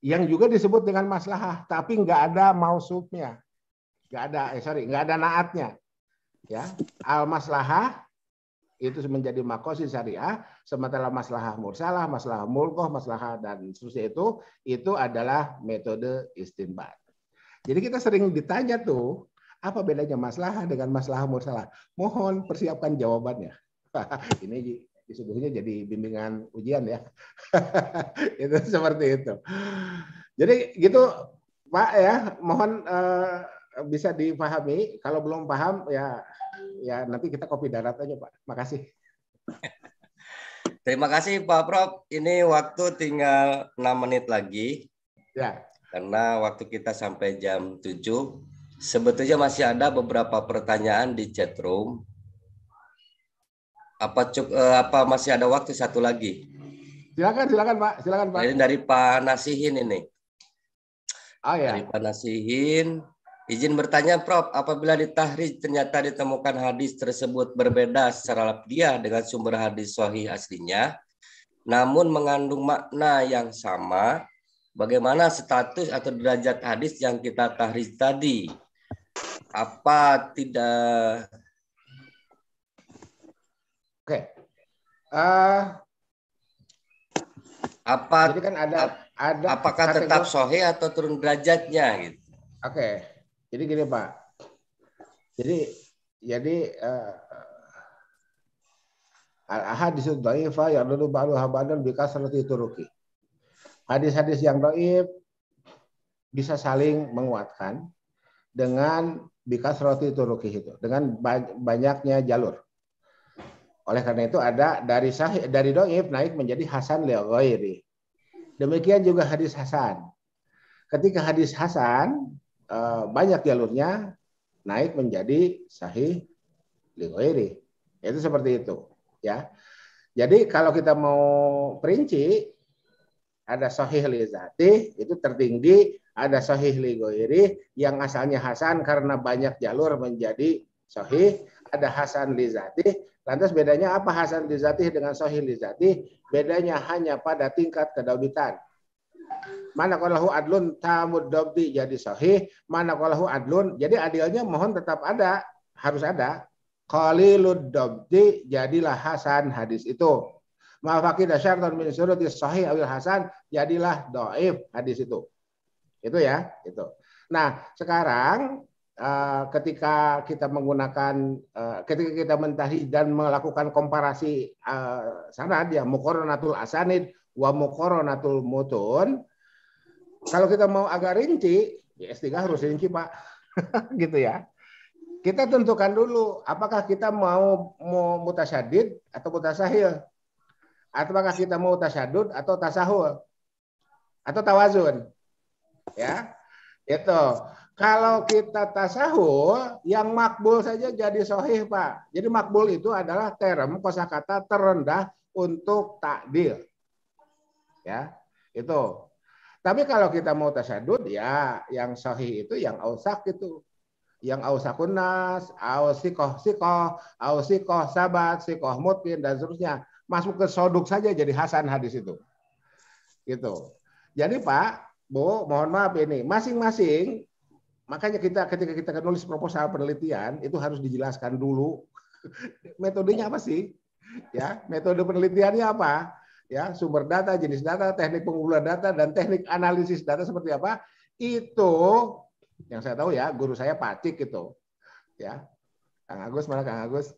yang juga disebut dengan maslahah tapi nggak ada mausufnya nggak ada eh sorry nggak ada naatnya ya al maslahah itu menjadi makosid syariah sementara maslahah mursalah maslahah mulkoh maslahah dan seterusnya itu itu adalah metode istinbat jadi kita sering ditanya tuh apa bedanya maslahah dengan maslahah mursalah mohon persiapkan jawabannya [laughs] ini subuhnya jadi bimbingan ujian ya. [laughs] itu seperti itu. Jadi gitu Pak ya, mohon uh, bisa dipahami. Kalau belum paham ya ya nanti kita kopi darat aja Pak. Makasih. Terima kasih Pak Prof. Ini waktu tinggal 6 menit lagi. Ya. Karena waktu kita sampai jam 7. Sebetulnya masih ada beberapa pertanyaan di chat room. Apa cuk, uh, apa masih ada waktu satu lagi? Silakan, silakan Pak, silakan Pak. Jadi dari Pak Nasihin ini. oh, ya. Dari Pak Nasihin, izin bertanya Prof, apabila di tahrij ternyata ditemukan hadis tersebut berbeda secara dia dengan sumber hadis sahih aslinya, namun mengandung makna yang sama, bagaimana status atau derajat hadis yang kita tahrij tadi? Apa tidak Oke. Okay. Uh, apa jadi kan ada ap, ada apakah kategori. tetap sohe atau turun derajatnya gitu. Oke. Okay. Jadi gini, Pak. Jadi jadi uh, eh, al-ahadis dhaifa yang dulu baru habadan bika itu turuki. Hadis-hadis yang dhaif bisa saling menguatkan dengan bika roti turuki itu dengan banyaknya jalur. Oleh karena itu ada dari sahih, dari doif naik menjadi Hasan ghairi. Demikian juga hadis Hasan. Ketika hadis Hasan eh, banyak jalurnya naik menjadi sahih ghairi. Itu seperti itu. ya. Jadi kalau kita mau perinci, ada sahih li zati, itu tertinggi, ada sahih li ghairi yang asalnya hasan karena banyak jalur menjadi sahih, ada hasan li Lantas bedanya apa Hasan Dizatih dengan Sohil Dizatih? Bedanya hanya pada tingkat kedaulitan. Mana kalau adlun tamud dobdi jadi Sahih Mana kalau adlun. Jadi adilnya mohon tetap ada. Harus ada. Qalilud dobdi jadilah Hasan hadis itu. Ma'afakidah dan min suruti Sahih awil Hasan jadilah do'if hadis itu. Itu ya. itu. Nah sekarang Eh, ketika kita menggunakan eh, ketika kita mentahi dan melakukan komparasi uh, eh, sanad ya mukoronatul asanid wa mukoronatul mutun kalau kita mau agak rinci ya S3 harus rinci Pak [laughs] gitu ya kita tentukan dulu apakah kita mau mau mutasyadid atau mutasahil apakah kita mau tasyadud atau tasahul atau tawazun ya itu kalau kita tasahul, yang makbul saja jadi sohih, Pak. Jadi makbul itu adalah term kosakata terendah untuk takdir, Ya, itu. Tapi kalau kita mau tasadud, ya yang sohih itu yang ausak itu. Yang ausakun nas, ausikoh sikoh, ausikoh sabat, sikoh mutin dan seterusnya. Masuk ke soduk saja jadi hasan hadis itu. Gitu. Jadi Pak, Bu, mohon maaf ini. Masing-masing Makanya kita ketika kita nulis proposal penelitian itu harus dijelaskan dulu [laughs] metodenya apa sih? Ya, metode penelitiannya apa? Ya, sumber data, jenis data, teknik pengumpulan data dan teknik analisis data seperti apa? Itu yang saya tahu ya, guru saya Pacik itu. Ya. Kang Agus mana Kang Agus?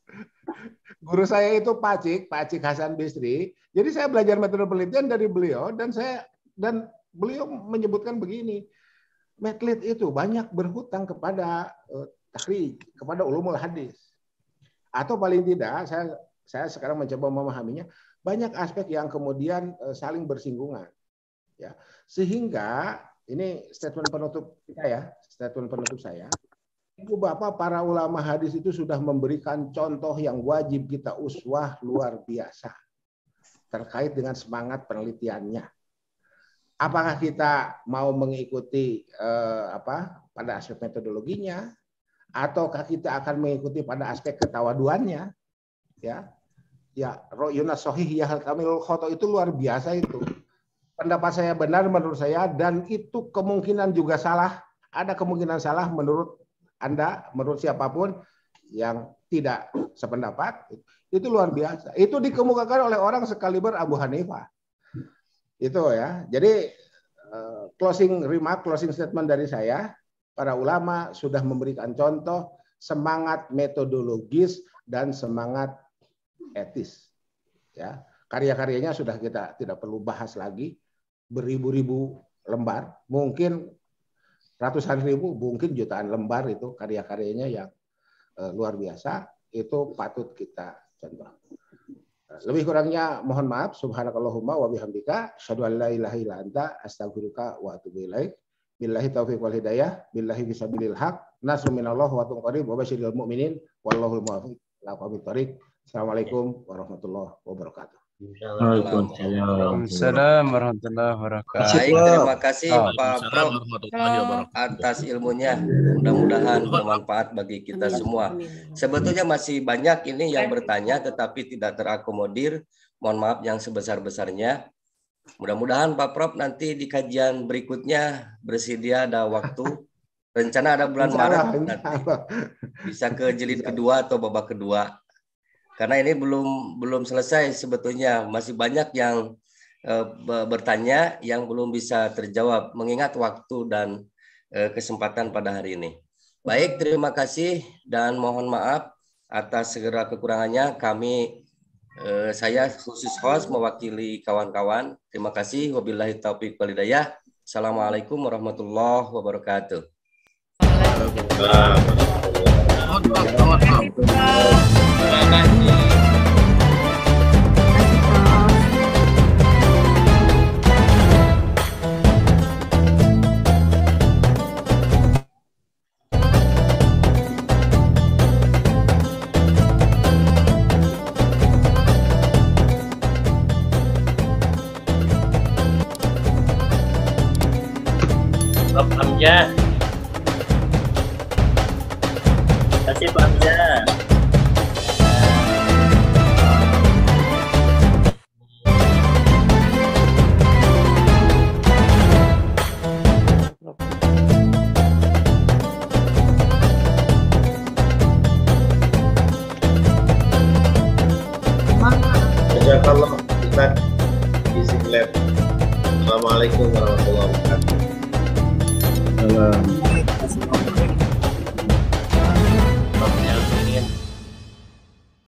[laughs] Guru saya itu Pacik, Pacik Hasan Bisri. Jadi saya belajar metode penelitian dari beliau dan saya dan beliau menyebutkan begini, Medlit itu banyak berhutang kepada eh, tahri, kepada ulumul hadis. Atau paling tidak, saya saya sekarang mencoba memahaminya, banyak aspek yang kemudian eh, saling bersinggungan. Ya. Sehingga ini statement penutup kita ya, statement penutup saya. Ibu Bapak para ulama hadis itu sudah memberikan contoh yang wajib kita uswah luar biasa terkait dengan semangat penelitiannya apakah kita mau mengikuti eh, apa pada aspek metodologinya ataukah kita akan mengikuti pada aspek ketawaduannya ya ya royuna sohih ya Kamil khoto itu luar biasa itu pendapat saya benar menurut saya dan itu kemungkinan juga salah ada kemungkinan salah menurut anda menurut siapapun yang tidak sependapat itu luar biasa itu dikemukakan oleh orang sekaliber Abu Hanifah itu ya. Jadi eh, closing remark, closing statement dari saya, para ulama sudah memberikan contoh semangat metodologis dan semangat etis. Ya, karya-karyanya sudah kita tidak perlu bahas lagi beribu-ribu lembar, mungkin ratusan ribu, mungkin jutaan lembar itu karya-karyanya yang eh, luar biasa itu patut kita contoh. Lebih kurangnya mohon maaf. Subhanakallahumma wa bihamdika asyhadu an la ilaha illa anta astaghfiruka wa atubu ilaik. Billahi taufiq wal hidayah, billahi fisabilil haq. Nasru minallah wa tunqarib wa basyiril mu'minin. wallahu muwaffiq ila aqwamit thoriq Assalamualaikum warahmatullahi wabarakatuh. Waalaikumsalam warahmatullahi wabarakatuh. Baik, terima kasih Pak Prof atas ilmunya. Mudah-mudahan bermanfaat bagi kita semua. Sebetulnya masih banyak ini yang bertanya tetapi tidak terakomodir. Mohon maaf yang sebesar-besarnya. Mudah-mudahan Pak Prof nanti di kajian berikutnya bersedia ada waktu. Rencana ada bulan Maret nanti. Bisa ke jilid kedua atau babak kedua karena ini belum belum selesai sebetulnya masih banyak yang uh, bertanya yang belum bisa terjawab mengingat waktu dan uh, kesempatan pada hari ini. Baik, terima kasih dan mohon maaf atas segera kekurangannya kami uh, saya khusus host mewakili kawan-kawan. Terima kasih wabillahi taufik walhidayah. Assalamualaikum warahmatullahi wabarakatuh. Waalaikumsalam. 拜拜。